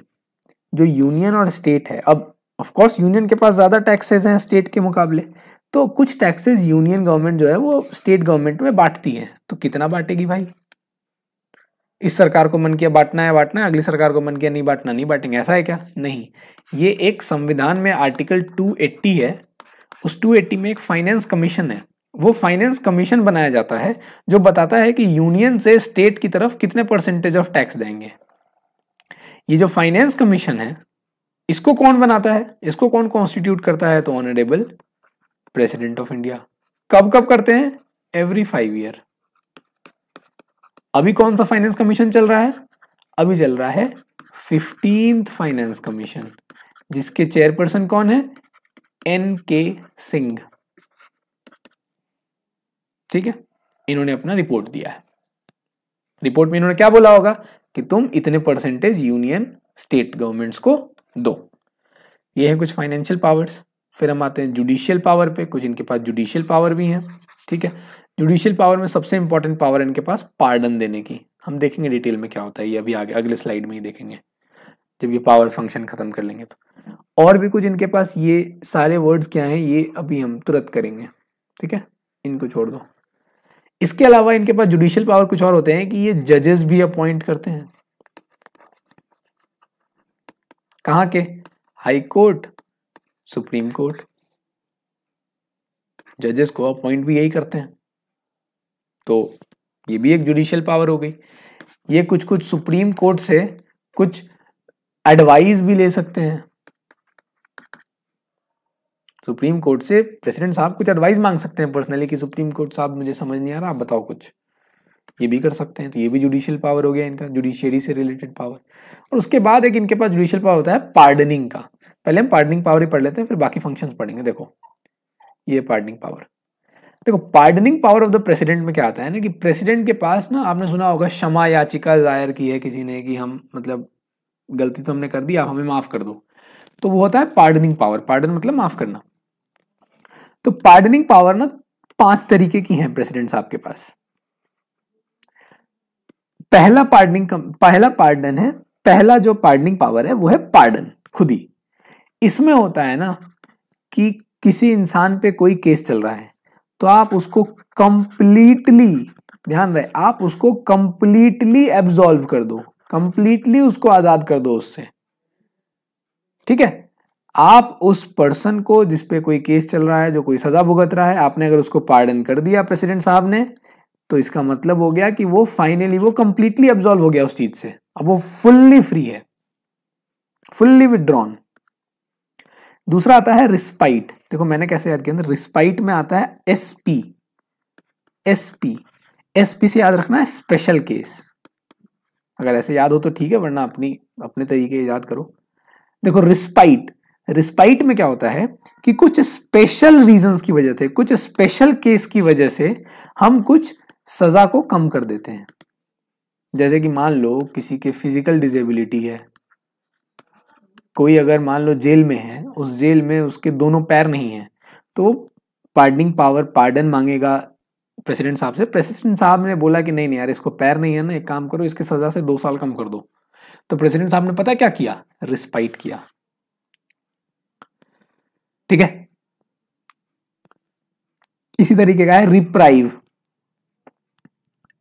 जो यूनियन और स्टेट है अब ऑफकोर्स यूनियन के पास ज़्यादा टैक्सेज हैं स्टेट के मुकाबले तो कुछ टैक्सेज यूनियन गवर्नमेंट जो है वो स्टेट गवर्नमेंट में बांटती है तो कितना बांटेगी भाई इस सरकार को मन किया बांटना है बांटना है अगली सरकार को मन किया नहीं बांटना नहीं बांटेंगे ऐसा है क्या नहीं ये एक संविधान में आर्टिकल 280 है उस 280 में एक फाइनेंस कमीशन है वो फाइनेंस कमीशन बनाया जाता है जो बताता है कि यूनियन से स्टेट की तरफ कितने परसेंटेज ऑफ टैक्स देंगे ये जो फाइनेंस कमीशन है इसको कौन बनाता है इसको कौन कॉन्स्टिट्यूट करता है तो ऑनरेबल प्रेसिडेंट ऑफ इंडिया कब कब करते हैं एवरी फाइव ईयर अभी कौन सा फाइनेंस कमीशन चल रहा है अभी चल रहा है फिफ्टीन फाइनेंस कमीशन जिसके चेयरपर्सन कौन है एन के सिंह ठीक है इन्होंने अपना रिपोर्ट दिया है रिपोर्ट में इन्होंने क्या बोला होगा कि तुम इतने परसेंटेज यूनियन स्टेट गवर्नमेंट्स को दो ये हैं कुछ फाइनेंशियल पावर्स फिर हम आते हैं जुडिशियल पावर पे कुछ इनके पास जुडिशियल पावर भी हैं ठीक है जुडिशियल पावर में सबसे इंपॉर्टेंट पावर इनके पास पार्डन देने की हम देखेंगे डिटेल में क्या होता है ये अभी आगे अगले स्लाइड में ही देखेंगे जब ये पावर फंक्शन खत्म कर लेंगे तो और भी कुछ इनके पास ये सारे वर्ड्स क्या हैं ये अभी हम तुरंत करेंगे ठीक है इनको छोड़ दो इसके अलावा इनके पास जुडिशियल पावर कुछ और होते हैं कि ये जजेस भी अपॉइंट करते हैं कहा के हाई कोर्ट सुप्रीम कोर्ट जजेस को अपॉइंट भी यही करते हैं तो ये भी एक जुडिशियल पावर हो गई ये कुछ कुछ सुप्रीम कोर्ट से कुछ एडवाइस भी ले सकते हैं सुप्रीम कोर्ट से प्रेसिडेंट साहब कुछ एडवाइस मांग सकते हैं पर्सनली कि सुप्रीम कोर्ट साहब मुझे समझ नहीं आ रहा आप बताओ कुछ ये भी कर सकते हैं तो ये भी जुडिशियल पावर हो गया इनका जुडिशियरी से रिलेटेड पावर और उसके बाद एक इनके पास जुडिशियल पावर होता है पार्डनिंग का पहले हम पार्डनिंग पावर ही पढ़ लेते हैं फिर बाकी फंक्शन पढ़ेंगे देखो ये पार्डनिंग पावर देखो pardoning power of the president में क्या आता है ना कि प्रेसिडेंट के पास ना आपने सुना होगा क्षमा याचिका दायर की है किसी ने कि हम मतलब गलती तो हमने कर दी आप हमें माफ कर दो तो वो होता है पार्डनिंग पावर पार्डन मतलब माफ करना तो पार्डनिंग पावर ना पांच तरीके की हैं प्रेसिडेंट साहब के पास पहला पार्डनिंग पहला पार्डन है पहला जो पार्डनिंग पावर है वो है पार्डन खुद ही इसमें होता है ना कि किसी इंसान पे कोई केस चल रहा है तो आप उसको कंप्लीटली ध्यान रहे आप उसको कंप्लीटली एब्जॉल्व कर दो कंप्लीटली उसको आजाद कर दो उससे ठीक है आप उस पर्सन को जिसपे कोई केस चल रहा है जो कोई सजा भुगत रहा है आपने अगर उसको पार्डन कर दिया प्रेसिडेंट साहब ने तो इसका मतलब हो गया कि वो फाइनली वो कंप्लीटली अब्सॉल्व हो गया उस चीज से अब वो फुल्ली फ्री है फुल्ली विदड्रॉन दूसरा आता है रिस्पाइट देखो मैंने कैसे याद किया रिस्पाइट में आता है एसपी एसपी एसपी से याद रखना है स्पेशल केस अगर ऐसे याद हो तो ठीक है वरना अपनी अपने तरीके याद करो देखो रिस्पाइट रिस्पाइट में क्या होता है कि कुछ स्पेशल रीजंस की वजह से कुछ स्पेशल केस की वजह से हम कुछ सज़ा को कम कर देते हैं जैसे कि मान लो किसी के फिजिकल डिजेबिलिटी है कोई अगर मान लो जेल में है उस जेल में उसके दोनों पैर नहीं है तो पार्डनिंग पावर पार्डन मांगेगा प्रेसिडेंट साहब से प्रेसिडेंट साहब ने बोला कि नहीं नहीं यार इसको पैर नहीं है ना एक काम करो इसकी सज़ा से दो साल कम कर दो तो प्रेसिडेंट साहब ने पता क्या किया रिस्पाइट किया ठीक है इसी तरीके का है रिप्राइव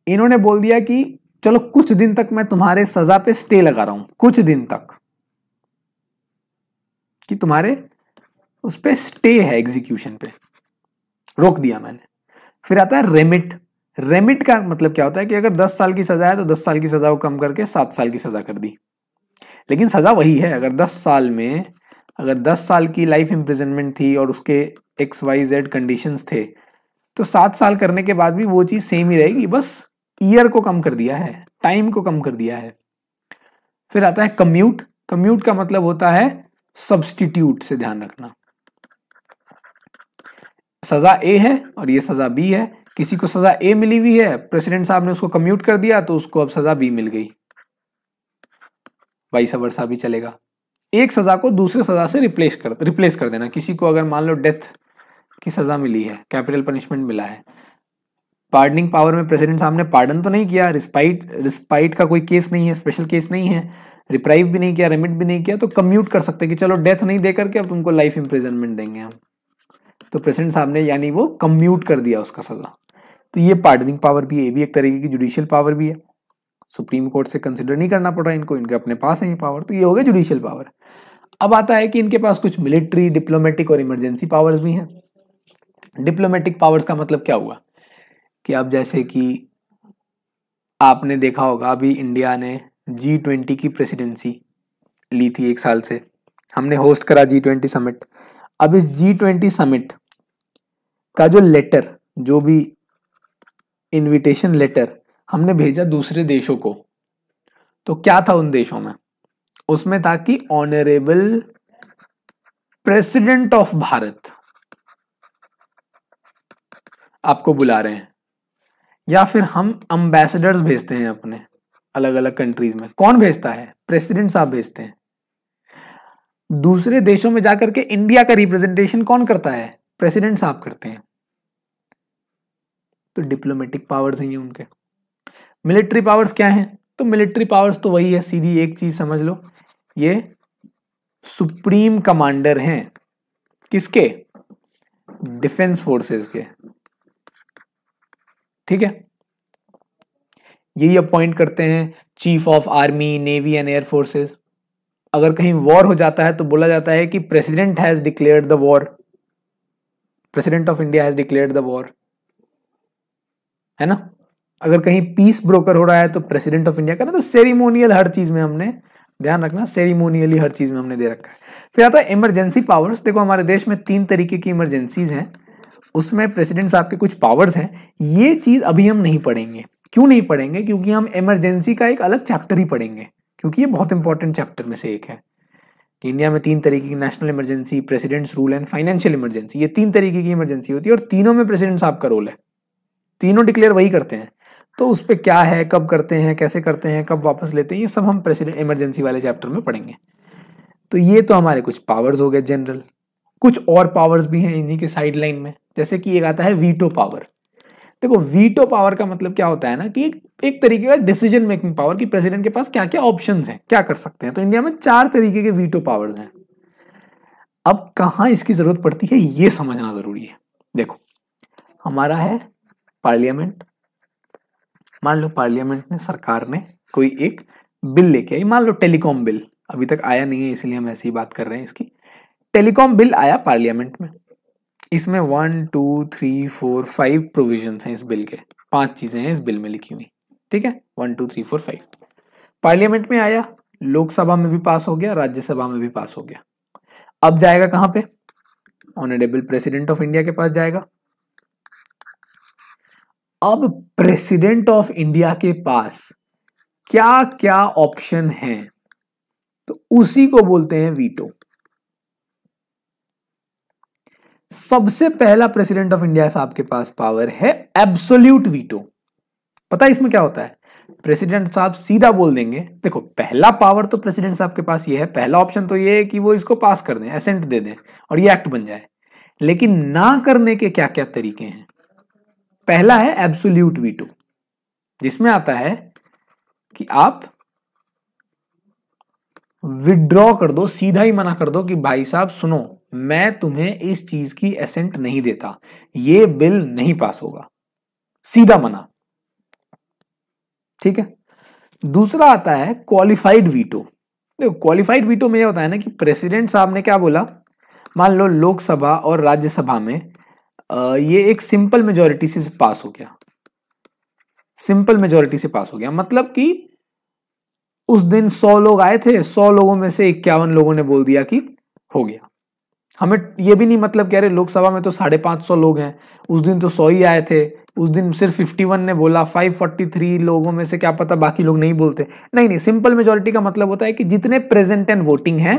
इन्होंने बोल दिया कि चलो कुछ दिन तक मैं तुम्हारे सजा पे स्टे लगा रहा हूं कुछ दिन तक कि तुम्हारे उस पर स्टे है एग्जीक्यूशन पे रोक दिया मैंने फिर आता है रेमिट रेमिट का मतलब क्या होता है कि अगर 10 साल की सजा है तो 10 साल की सजा को कम करके 7 साल की सजा कर दी लेकिन सजा वही है अगर 10 साल में अगर 10 साल की लाइफ इंप्रिजनमेंट थी और उसके एक्स वाई जेड कंडीशंस थे तो सात साल करने के बाद भी वो चीज़ सेम ही रहेगी बस ईयर को कम कर दिया है टाइम को कम कर दिया है फिर आता है कम्यूट कम्यूट का मतलब होता है सब्सटीट्यूट से ध्यान रखना सजा ए है और ये सजा बी है किसी को सजा ए मिली हुई है प्रेसिडेंट साहब ने उसको कम्यूट कर दिया तो उसको अब सजा बी मिल गई वाइस वर्षा भी चलेगा एक सजा को दूसरे सजा से रिप्लेस कर रिप्लेस कर देना किसी को अगर मान लो डेथ की सजा मिली है कैपिटल पनिशमेंट मिला है पार्डनिंग पावर में प्रेसिडेंट साहब ने पार्डन तो नहीं किया रिस्पाइट रिस्पाइट का कोई केस नहीं है स्पेशल केस नहीं है रिप्राइव भी नहीं किया रेमिट भी नहीं किया तो कम्यूट कर सकते कि चलो डेथ नहीं देकर के अब तुमको लाइफ इम्प्रिजनमेंट देंगे हम तो प्रेसिडेंट साहब ने यानी वो कम्यूट कर दिया उसका सज़ा तो ये पार्डनिंग पावर भी है ये भी एक तरीके की जुडिशियल पावर भी है सुप्रीम कोर्ट से कंसिडर नहीं करना पड़ रहा इनको इनके अपने पास है ये पावर तो ये हो गया जुडिशियल पावर अब आता है कि इनके पास कुछ मिलिट्री डिप्लोमेटिक और इमरजेंसी पावर्स भी हैं डिप्लोमेटिक पावर्स का मतलब क्या हुआ कि अब जैसे कि आपने देखा होगा अभी इंडिया ने जी ट्वेंटी की प्रेसिडेंसी ली थी एक साल से हमने होस्ट करा जी ट्वेंटी समिट अब इस जी ट्वेंटी समिट का जो लेटर जो भी इनविटेशन लेटर हमने भेजा दूसरे देशों को तो क्या था उन देशों में उसमें था कि ऑनरेबल प्रेसिडेंट ऑफ भारत आपको बुला रहे हैं या फिर हम अम्बेसडर्स भेजते हैं अपने अलग अलग कंट्रीज में कौन भेजता है प्रेसिडेंट साहब भेजते हैं दूसरे देशों में जाकर के इंडिया का रिप्रेजेंटेशन कौन करता है प्रेसिडेंट साहब करते हैं तो डिप्लोमेटिक पावर्स हैं उनके मिलिट्री पावर्स क्या हैं तो मिलिट्री पावर्स तो वही है सीधी एक चीज समझ लो ये सुप्रीम कमांडर हैं किसके डिफेंस फोर्सेस के ठीक है यही अपॉइंट करते हैं chief of army navy and air forces अगर कहीं वॉर हो जाता है तो बोला जाता है कि president has declared the war president of India has declared the war है ना अगर कहीं पीस ब्रोकर हो रहा है तो प्रेसिडेंट ऑफ इंडिया का ना तो सेरिमोनियल हर चीज में हमने ध्यान रखना सेरिमोनियली हर चीज में हमने दे रखा है फिर आता है इमरजेंसी पावर्स देखो हमारे देश में तीन तरीके की इमरजेंसीज हैं उसमें प्रेसिडेंट साहब के कुछ पावर्स हैं ये चीज़ अभी हम नहीं पढ़ेंगे क्यों नहीं पढ़ेंगे क्योंकि हम इमरजेंसी का एक अलग चैप्टर ही पढ़ेंगे क्योंकि ये बहुत इंपॉर्टेंट चैप्टर में से एक है कि इंडिया में तीन तरीके की national emergency president's rule and financial emergency ये तीन तरीके की इमरजेंसी होती है और तीनों में प्रेसिडेंट साहब का रोल है तीनों डिक्लेयर वही करते हैं तो उस पर क्या है कब करते हैं कैसे करते हैं कब वापस लेते हैं ये सब हम प्रेसिडेंट इमरजेंसी वाले चैप्टर में पढ़ेंगे तो ये तो हमारे कुछ पावर्स हो गए जनरल कुछ और पावर्स भी हैं इन्हीं के साइड लाइन में जैसे कि एक आता है वीटो पावर देखो वीटो पावर का मतलब क्या होता है ना कि एक तरीके का डिसीजन मेकिंग पावर कि प्रेसिडेंट के पास क्या क्या ऑप्शन हैं क्या कर सकते हैं तो इंडिया में चार तरीके के वीटो पावर्स हैं अब कहा इसकी जरूरत पड़ती है ये समझना जरूरी है देखो हमारा है पार्लियामेंट मान लो पार्लियामेंट ने सरकार ने कोई एक बिल लेके आई मान लो टेलीकॉम बिल अभी तक आया नहीं है इसलिए हम ऐसी बात कर रहे हैं इसकी टेलीकॉम बिल आया पार्लियामेंट में इसमें one two three four five provision हैं इस बिल के पांच चीजें हैं इस बिल में लिखी हुई ठीक है one two three four five parliament में आया लोकसभा में भी पास हो गया राज्यसभा में भी पास हो गया अब जाएगा कहां पे ऑनरेबल प्रेसिडेंट ऑफ इंडिया के पास जाएगा अब प्रेसिडेंट ऑफ इंडिया के पास क्या क्या ऑप्शन है तो उसी को बोलते हैं वीटो सबसे पहला प्रेसिडेंट ऑफ इंडिया साहब के पास पावर है एब्सोल्यूट वीटो पता है इसमें क्या होता है प्रेसिडेंट साहब सीधा बोल देंगे देखो पहला पावर तो प्रेसिडेंट साहब के पास ये है पहला ऑप्शन तो ये है कि वो इसको पास कर दें एसेंट दे दें और ये एक्ट बन जाए लेकिन ना करने के क्या क्या तरीके हैं पहला है एब्सोल्यूट वीटो जिसमें आता है कि आप विड्रॉ कर दो सीधा ही मना कर दो कि भाई साहब सुनो मैं तुम्हें इस चीज की एसेंट नहीं देता ये बिल नहीं पास होगा सीधा मना ठीक है दूसरा आता है क्वालिफाइड वीटो देखो क्वालिफाइड वीटो में यह होता है ना कि प्रेसिडेंट साहब ने क्या बोला मान लो लोकसभा और राज्यसभा में ये एक सिंपल मेजोरिटी से पास हो गया सिंपल मेजोरिटी से पास हो गया मतलब कि उस दिन सौ लोग आए थे सौ लोगों में से इक्यावन लोगों ने बोल दिया कि हो गया हमें ये भी नहीं मतलब कह रहे लोकसभा में तो साढ़े पाँच सौ लोग हैं उस दिन तो सौ ही आए थे उस दिन सिर्फ फिफ्टी वन ने बोला फाइव फोर्टी थ्री लोगों में से क्या पता बाकी लोग नहीं बोलते नहीं नहीं सिंपल मेजोरिटी का मतलब होता है कि जितने प्रेजेंट एंड वोटिंग हैं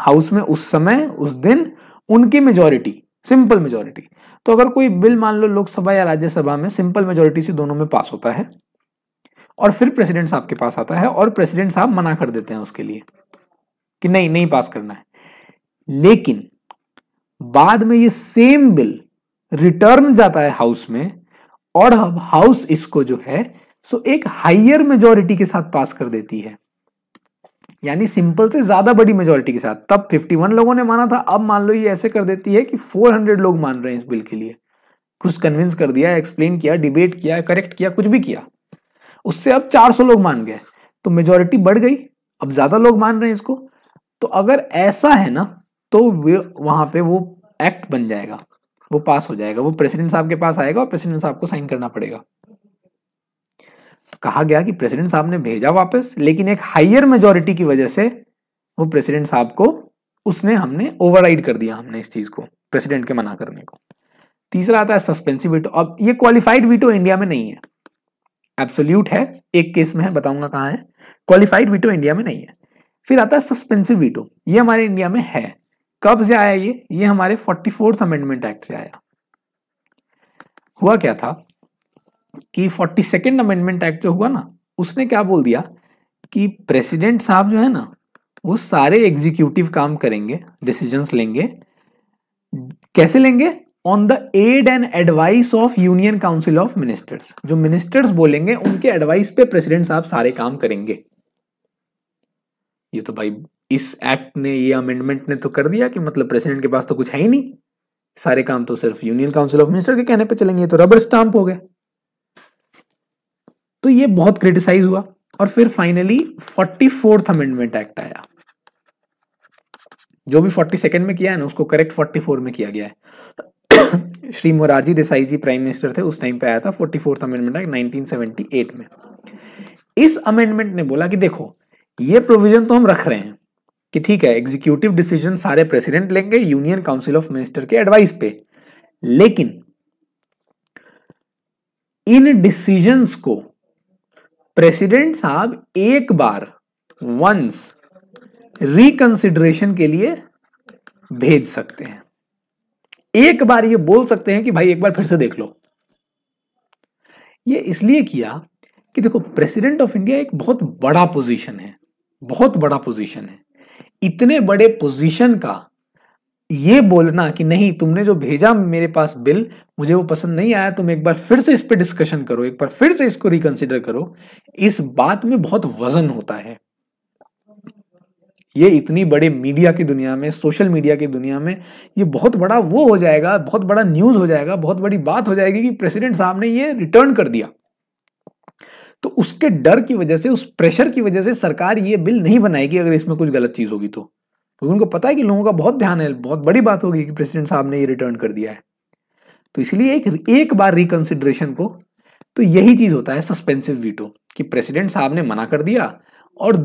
हाउस में उस समय उस दिन उनकी मेजोरिटी सिंपल मेजोरिटी तो अगर कोई बिल मान लो लोकसभा या राज्यसभा में सिंपल मेजोरिटी से दोनों में पास होता है और फिर प्रेसिडेंट साहब के पास आता है और प्रेसिडेंट साहब मना कर देते हैं उसके लिए कि नहीं नहीं पास करना है लेकिन बाद में ये सेम बिल रिटर्न जाता है हाउस में और अब हाउस इसको जो है सो एक हाइयर मेजोरिटी के साथ पास कर देती है यानी सिंपल से ज्यादा बड़ी मेजोरिटी के साथ तब 51 लोगों ने माना था अब मान लो ये ऐसे कर देती है कि 400 लोग मान रहे हैं इस बिल के लिए कुछ कन्विंस कर दिया एक्सप्लेन किया डिबेट किया करेक्ट किया कुछ भी किया उससे अब 400 लोग मान गए तो मेजोरिटी बढ़ गई अब ज्यादा लोग मान रहे हैं इसको तो अगर ऐसा है ना तो वे वहाँ पे वो एक्ट बन जाएगा वो पास हो जाएगा वो प्रेसिडेंट साहब के पास आएगा और प्रेसिडेंट साहब को साइन करना पड़ेगा तो कहा गया कि प्रेसिडेंट साहब ने भेजा वापस लेकिन एक हायर मेजोरिटी की वजह से वो प्रेसिडेंट साहब को उसने हमने ओवरराइड कर दिया हमने इस चीज को प्रेसिडेंट के मना करने को तीसरा आता है सस्पेंसिव वीटो अब ये क्वालिफाइड वीटो इंडिया में नहीं है एब्सोल्यूट है एक केस में है बताऊंगा कहाँ है क्वालिफाइड वीटो इंडिया में नहीं है फिर आता है सस्पेंसिव वीटो ये हमारे इंडिया में है कब से आया ये ये हमारे फोर्टी फोर्थ अमेंडमेंट एक्ट से आया हुआ क्या था कि फोर्टी सेकेंड अमेंडमेंट एक्ट जो हुआ ना उसने क्या बोल दिया कि प्रेसिडेंट साहब जो है ना वो सारे एग्जीक्यूटिव काम करेंगे डिसीजंस लेंगे कैसे लेंगे on the aid and advice of union council of ministers जो मिनिस्टर्स बोलेंगे उनके एडवाइस पे प्रेसिडेंट साहब सारे काम करेंगे ये तो भाई इस एक्ट ने ये अमेंडमेंट ने तो कर दिया कि मतलब प्रेसिडेंट के पास तो कुछ है ही नहीं सारे काम तो सिर्फ यूनियन काउंसिल ऑफ मिनिस्टर के कहने पर चलेंगे तो रबर स्टाम्प हो गए तो ये बहुत क्रिटिसाइज हुआ और फिर finally forty fourth amendment act आया जो भी फोर्टी सेकेंड में किया है ना उसको करेक्ट फोर्टी फोर में किया गया है श्री मोरारजी देसाई जी प्राइम मिनिस्टर थे उस टाइम पे आया था forty fourth amendment act nineteen seventy eight में इस अमेंडमेंट ने बोला कि देखो ये प्रोविजन तो हम रख रहे हैं कि ठीक है एग्जीक्यूटिव डिसीजन सारे प्रेसिडेंट लेंगे यूनियन काउंसिल ऑफ मिनिस्टर के एडवाइस पे लेकिन इन डिसीजंस को प्रेसिडेंट साहब एक बार वंस रिकंसिडरेशन के लिए भेज सकते हैं एक बार ये बोल सकते हैं कि भाई एक बार फिर से देख लो ये इसलिए किया कि देखो प्रेसिडेंट ऑफ इंडिया एक बहुत बड़ा पोजीशन है बहुत बड़ा पोजीशन है इतने बड़े पोजीशन का ये बोलना कि नहीं तुमने जो भेजा मेरे पास बिल मुझे वो पसंद नहीं आया तुम एक बार फिर से इस पर डिस्कशन करो एक बार फिर से इसको रिकंसिडर करो इस बात में बहुत वजन होता है ये इतनी बड़े मीडिया की दुनिया में सोशल मीडिया की दुनिया में ये बहुत बड़ा वो हो जाएगा बहुत बड़ा न्यूज़ हो जाएगा बहुत बड़ी बात हो जाएगी कि प्रेसिडेंट साहब ने ये रिटर्न कर दिया तो उसके डर की वजह से उस प्रेशर की वजह से सरकार ये बिल नहीं बनाएगी अगर इसमें कुछ गलत चीज़ होगी तो क्योंकि उनको पता है कि लोगों का बहुत ध्यान है बहुत बड़ी बात होगी कि प्रेसिडेंट साहब ने ये रिटर्न कर दिया है तो इसलिए एक एक बार रिकंसिडरेशन को तो यही चीज़ होता है सस्पेंसिव वीटो कि प्रेसिडेंट साहब ने मना कर दिया और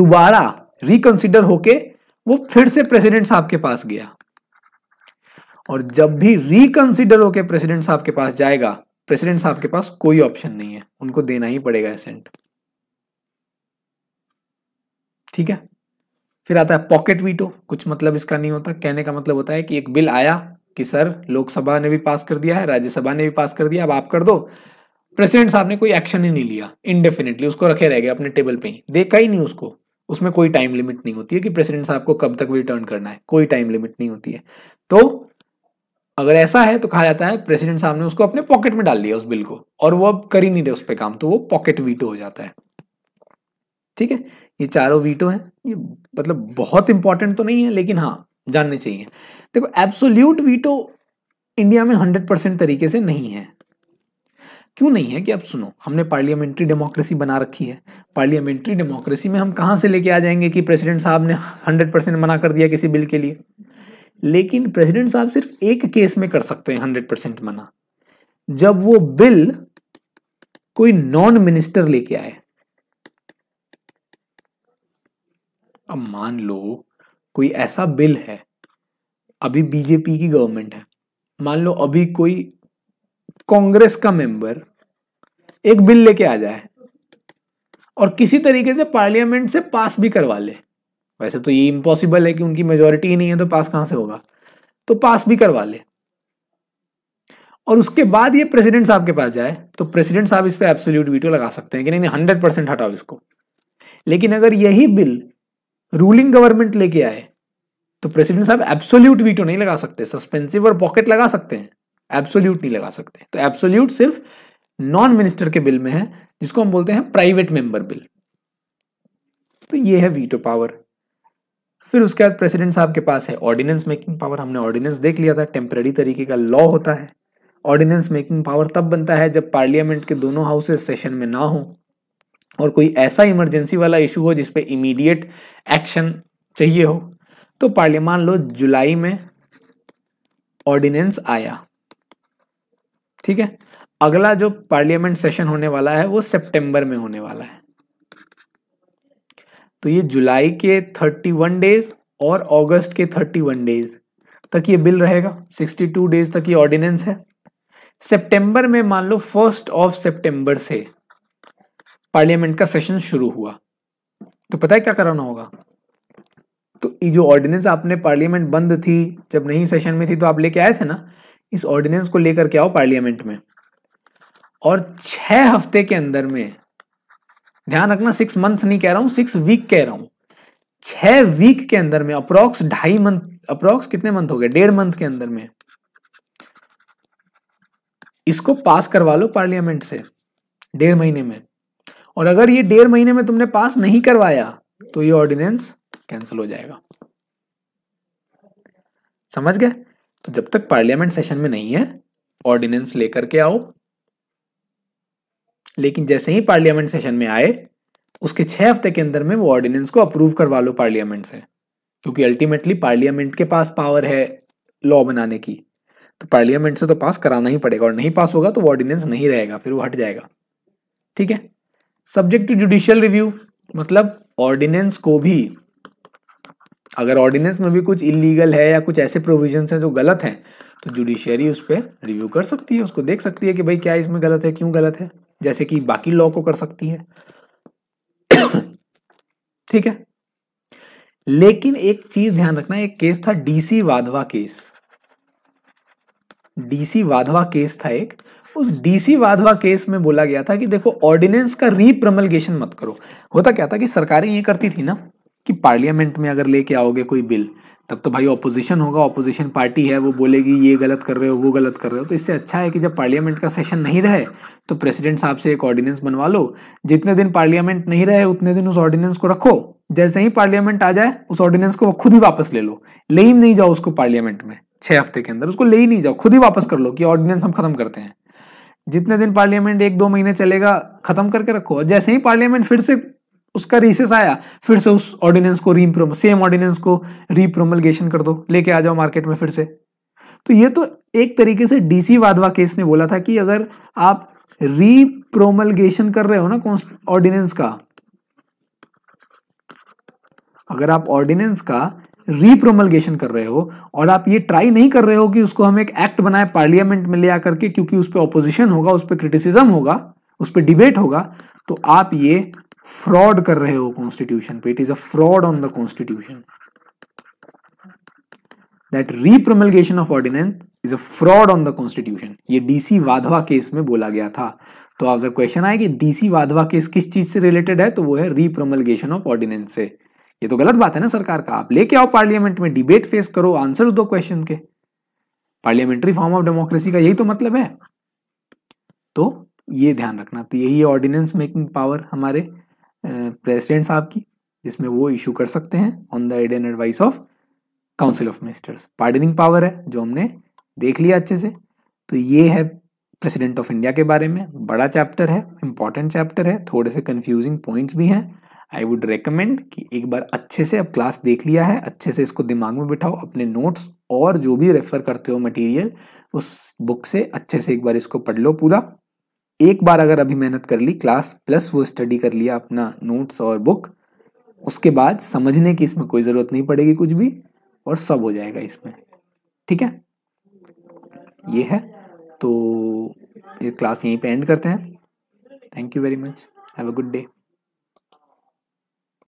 दोबारा रिकंसिडर होके वो फिर से प्रेसिडेंट साहब के पास गया और जब भी रिकंसिडर होके प्रेसिडेंट साहब के पास जाएगा प्रेसिडेंट साहब के पास कोई ऑप्शन नहीं है उनको देना ही पड़ेगा एसेंट ठीक है फिर आता है पॉकेट वीटो कुछ मतलब इसका नहीं होता कहने का मतलब होता है कि एक बिल आया कि सर लोकसभा ने भी पास कर दिया है राज्यसभा ने भी पास कर दिया अब आप कर दो प्रेसिडेंट साहब ने कोई एक्शन ही नहीं लिया इनडेफिनेटली उसको रखे रह गए अपने टेबल पे ही देखा ही नहीं उसको उसमें कोई टाइम लिमिट नहीं होती है कि प्रेसिडेंट साहब को कब तक रिटर्न करना है कोई टाइम लिमिट नहीं होती है तो अगर ऐसा है तो कहा जाता है प्रेसिडेंट साहब ने उसको अपने पॉकेट में डाल लिया उस बिल को और वो अब कर ही नहीं रहे उस पर काम तो वो पॉकेट वीटो हो जाता है ठीक है ये चारों वीटो है ये मतलब बहुत इंपॉर्टेंट तो नहीं है लेकिन हाँ जानने चाहिए देखो एब्सोल्यूट वीटो इंडिया में हंड्रेड परसेंट तरीके से नहीं है क्यों नहीं है कि अब सुनो हमने पार्लियामेंट्री डेमोक्रेसी बना रखी है पार्लियामेंट्री डेमोक्रेसी में हम कहां से लेके आ जाएंगे कि प्रेसिडेंट साहब ने हंड्रेड परसेंट मना कर दिया किसी बिल के लिए लेकिन प्रेसिडेंट साहब सिर्फ एक केस में कर सकते हैं हंड्रेड परसेंट मना जब वो बिल कोई नॉन मिनिस्टर लेके आए अब मान लो कोई ऐसा बिल है अभी बीजेपी की गवर्नमेंट है मान लो अभी कोई कांग्रेस का मेंबर एक बिल लेके आ जाए और किसी तरीके से पार्लियामेंट से पास भी करवा ले वैसे तो ये इम्पॉसिबल है कि उनकी मेजोरिटी ही नहीं है तो पास कहां से होगा तो पास भी करवा ले और उसके बाद ये प्रेसिडेंट साहब के पास जाए तो प्रेसिडेंट साहब इस पर एब्सोल्यूट वीटो लगा सकते हैं कि नहीं हंड्रेड परसेंट हटाओ इसको लेकिन अगर यही बिल रूलिंग गवर्नमेंट लेके आए तो प्रेसिडेंट साहब एब्सोल्यूट वीटो नहीं लगा सकते सस्पेंसिव और पॉकेट लगा सकते हैं एब्सोल्यूट नहीं लगा सकते तो एब्सोल्यूट सिर्फ नॉन मिनिस्टर के बिल में है जिसको हम बोलते हैं प्राइवेट मेंबर बिल तो ये है वीटो पावर फिर उसके बाद प्रेसिडेंट साहब के पास है ऑर्डिनेंस मेकिंग पावर हमने ऑर्डिनेंस देख लिया था टेम्पररी तरीके का लॉ होता है ऑर्डिनेंस मेकिंग पावर तब बनता है जब पार्लियामेंट के दोनों हाउसेज सेशन में ना हो और कोई ऐसा इमरजेंसी वाला इशू हो जिसपे इमीडिएट एक्शन चाहिए हो तो पार्लियामान लो जुलाई में ऑर्डिनेंस आया ठीक है अगला जो पार्लियामेंट सेशन होने वाला है वो सितंबर में होने वाला है तो ये जुलाई के थर्टी वन डेज और अगस्त के थर्टी वन डेज तक ये बिल रहेगा सिक्सटी टू डेज तक ये ऑर्डिनेंस है सितंबर में मान लो फर्स्ट ऑफ सितंबर से पार्लियामेंट का सेशन शुरू हुआ तो पता है क्या कराना होगा तो ये जो ऑर्डिनेंस आपने पार्लियामेंट बंद थी जब नहीं सेशन में थी तो आप लेके आए थे ना इस ऑर्डिनेंस को लेकर के आओ पार्लियामेंट में और छह हफ्ते के अंदर में ध्यान रखना सिक्स मंथ नहीं कह रहा हूं सिक्स वीक कह रहा हूं छह वीक के अंदर में अप्रोक्स ढाई मंथ अप्रोक्स कितने मंथ हो गए डेढ़ मंथ के अंदर में इसको पास करवा लो पार्लियामेंट से डेढ़ महीने में और अगर ये डेढ़ महीने में तुमने पास नहीं करवाया तो ये ऑर्डिनेंस कैंसिल हो जाएगा समझ गए तो जब तक पार्लियामेंट सेशन में नहीं है ऑर्डिनेंस लेकर के आओ लेकिन जैसे ही पार्लियामेंट सेशन में आए उसके छह हफ्ते के अंदर में वो ऑर्डिनेंस को अप्रूव करवा लो पार्लियामेंट से क्योंकि अल्टीमेटली पार्लियामेंट के पास पावर है लॉ बनाने की तो पार्लियामेंट से तो पास कराना ही पड़ेगा और नहीं पास होगा तो वो ऑर्डिनेंस नहीं रहेगा फिर वो हट जाएगा ठीक है सब्जेक्ट टू जुडिशियल रिव्यू मतलब ऑर्डिनेंस को भी अगर ऑर्डिनेंस में भी कुछ इलीगल है या कुछ ऐसे प्रोविजन है जो गलत हैं तो जुडिशियरी उस पर रिव्यू कर सकती है उसको देख सकती है कि भाई क्या इसमें गलत है क्यों गलत है जैसे कि बाकी लॉ को कर सकती है ठीक है लेकिन एक चीज ध्यान रखना एक केस था DC Wadhwa case DC Wadhwa case था एक उस डीसी वाधवा केस में बोला गया था कि देखो ऑर्डिनेंस का रिप्रमलगेशन मत करो होता क्या था कि सरकारें ये करती थी ना कि पार्लियामेंट में अगर लेके आओगे कोई बिल तब तो भाई ऑपोजिशन होगा ऑपोजिशन पार्टी है वो बोलेगी ये गलत कर रहे हो वो गलत कर रहे हो तो इससे अच्छा है कि जब पार्लियामेंट का सेशन नहीं रहे तो प्रेसिडेंट साहब से एक ऑर्डिनेंस बनवा लो जितने दिन पार्लियामेंट नहीं रहे उतने दिन उस ऑर्डिनेंस को रखो जैसे ही पार्लियामेंट आ जाए उस ऑर्डिनेंस को खुद ही वापस ले लो ले ही नहीं जाओ उसको पार्लियामेंट में छह हफ्ते के अंदर उसको ले ही नहीं जाओ खुद ही वापस कर लो कि ऑर्डिनेंस हम खत्म करते हैं जितने दिन पार्लियामेंट एक दो महीने चलेगा खत्म करके रखो जैसे ही पार्लियामेंट फिर से उसका रिसेस आया फिर से उस ऑर्डिनेंस को री सेम ऑर्डिनेंस को रीप्रोमलगेशन कर दो लेके आ जाओ मार्केट में फिर से तो ये तो एक तरीके से डीसी वाधवा केस ने बोला था कि अगर आप रीप्रोमलगेशन कर रहे हो ना कौन ऑर्डिनेंस का अगर आप ऑर्डिनेंस का रीप्रोमलगेशन कर रहे हो और आप ये ट्राई नहीं कर रहे हो कि उसको हम एक एक्ट बनाए पार्लियामेंट में ले आकर के क्योंकि उस पर ऑपोजिशन होगा उस पर क्रिटिसिज्म होगा उस पर डिबेट होगा तो आप ये फ्रॉड कर रहे हो कॉन्स्टिट्यूशन पे it is a fraud on the constitution that repromulgation of ordinance is a fraud on the constitution ये डीसी वाधवा केस में बोला गया था तो अगर क्वेश्चन आए कि डीसी वाधवा केस किस चीज से रिलेटेड है तो वो है रीप्रमलगेशन ऑफ ऑर्डिनेंस से ये तो गलत बात है ना सरकार का आप लेके आओ पार्लियामेंट में डिबेट फेस करो आंसर दो क्वेश्चन के पार्लियामेंट्री फॉर्म ऑफ डेमोक्रेसी का यही तो मतलब है तो ये ध्यान रखना तो यही ऑर्डिनेंस मेकिंग पावर हमारे प्रेसिडेंट साहब की जिसमें वो इशू कर सकते हैं on the aid and advice of council of ministers pardoning power है जो हमने देख लिया अच्छे से तो ये है प्रेसिडेंट ऑफ इंडिया के बारे में बड़ा चैप्टर है इंपॉर्टेंट चैप्टर है थोड़े से कंफ्यूजिंग पॉइंट्स भी हैं आई वुड रिकमेंड कि एक बार अच्छे से अब क्लास देख लिया है अच्छे से इसको दिमाग में बिठाओ अपने नोट्स और जो भी रेफर करते हो मटेरियल उस बुक से अच्छे से एक बार इसको पढ़ लो पूरा एक बार अगर अभी मेहनत कर ली क्लास प्लस वो स्टडी कर लिया अपना नोट्स और बुक उसके बाद समझने की इसमें कोई ज़रूरत नहीं पड़ेगी कुछ भी और सब हो जाएगा इसमें ठीक है ये है तो ये क्लास यहीं पे एंड करते हैं thank you very much have a good day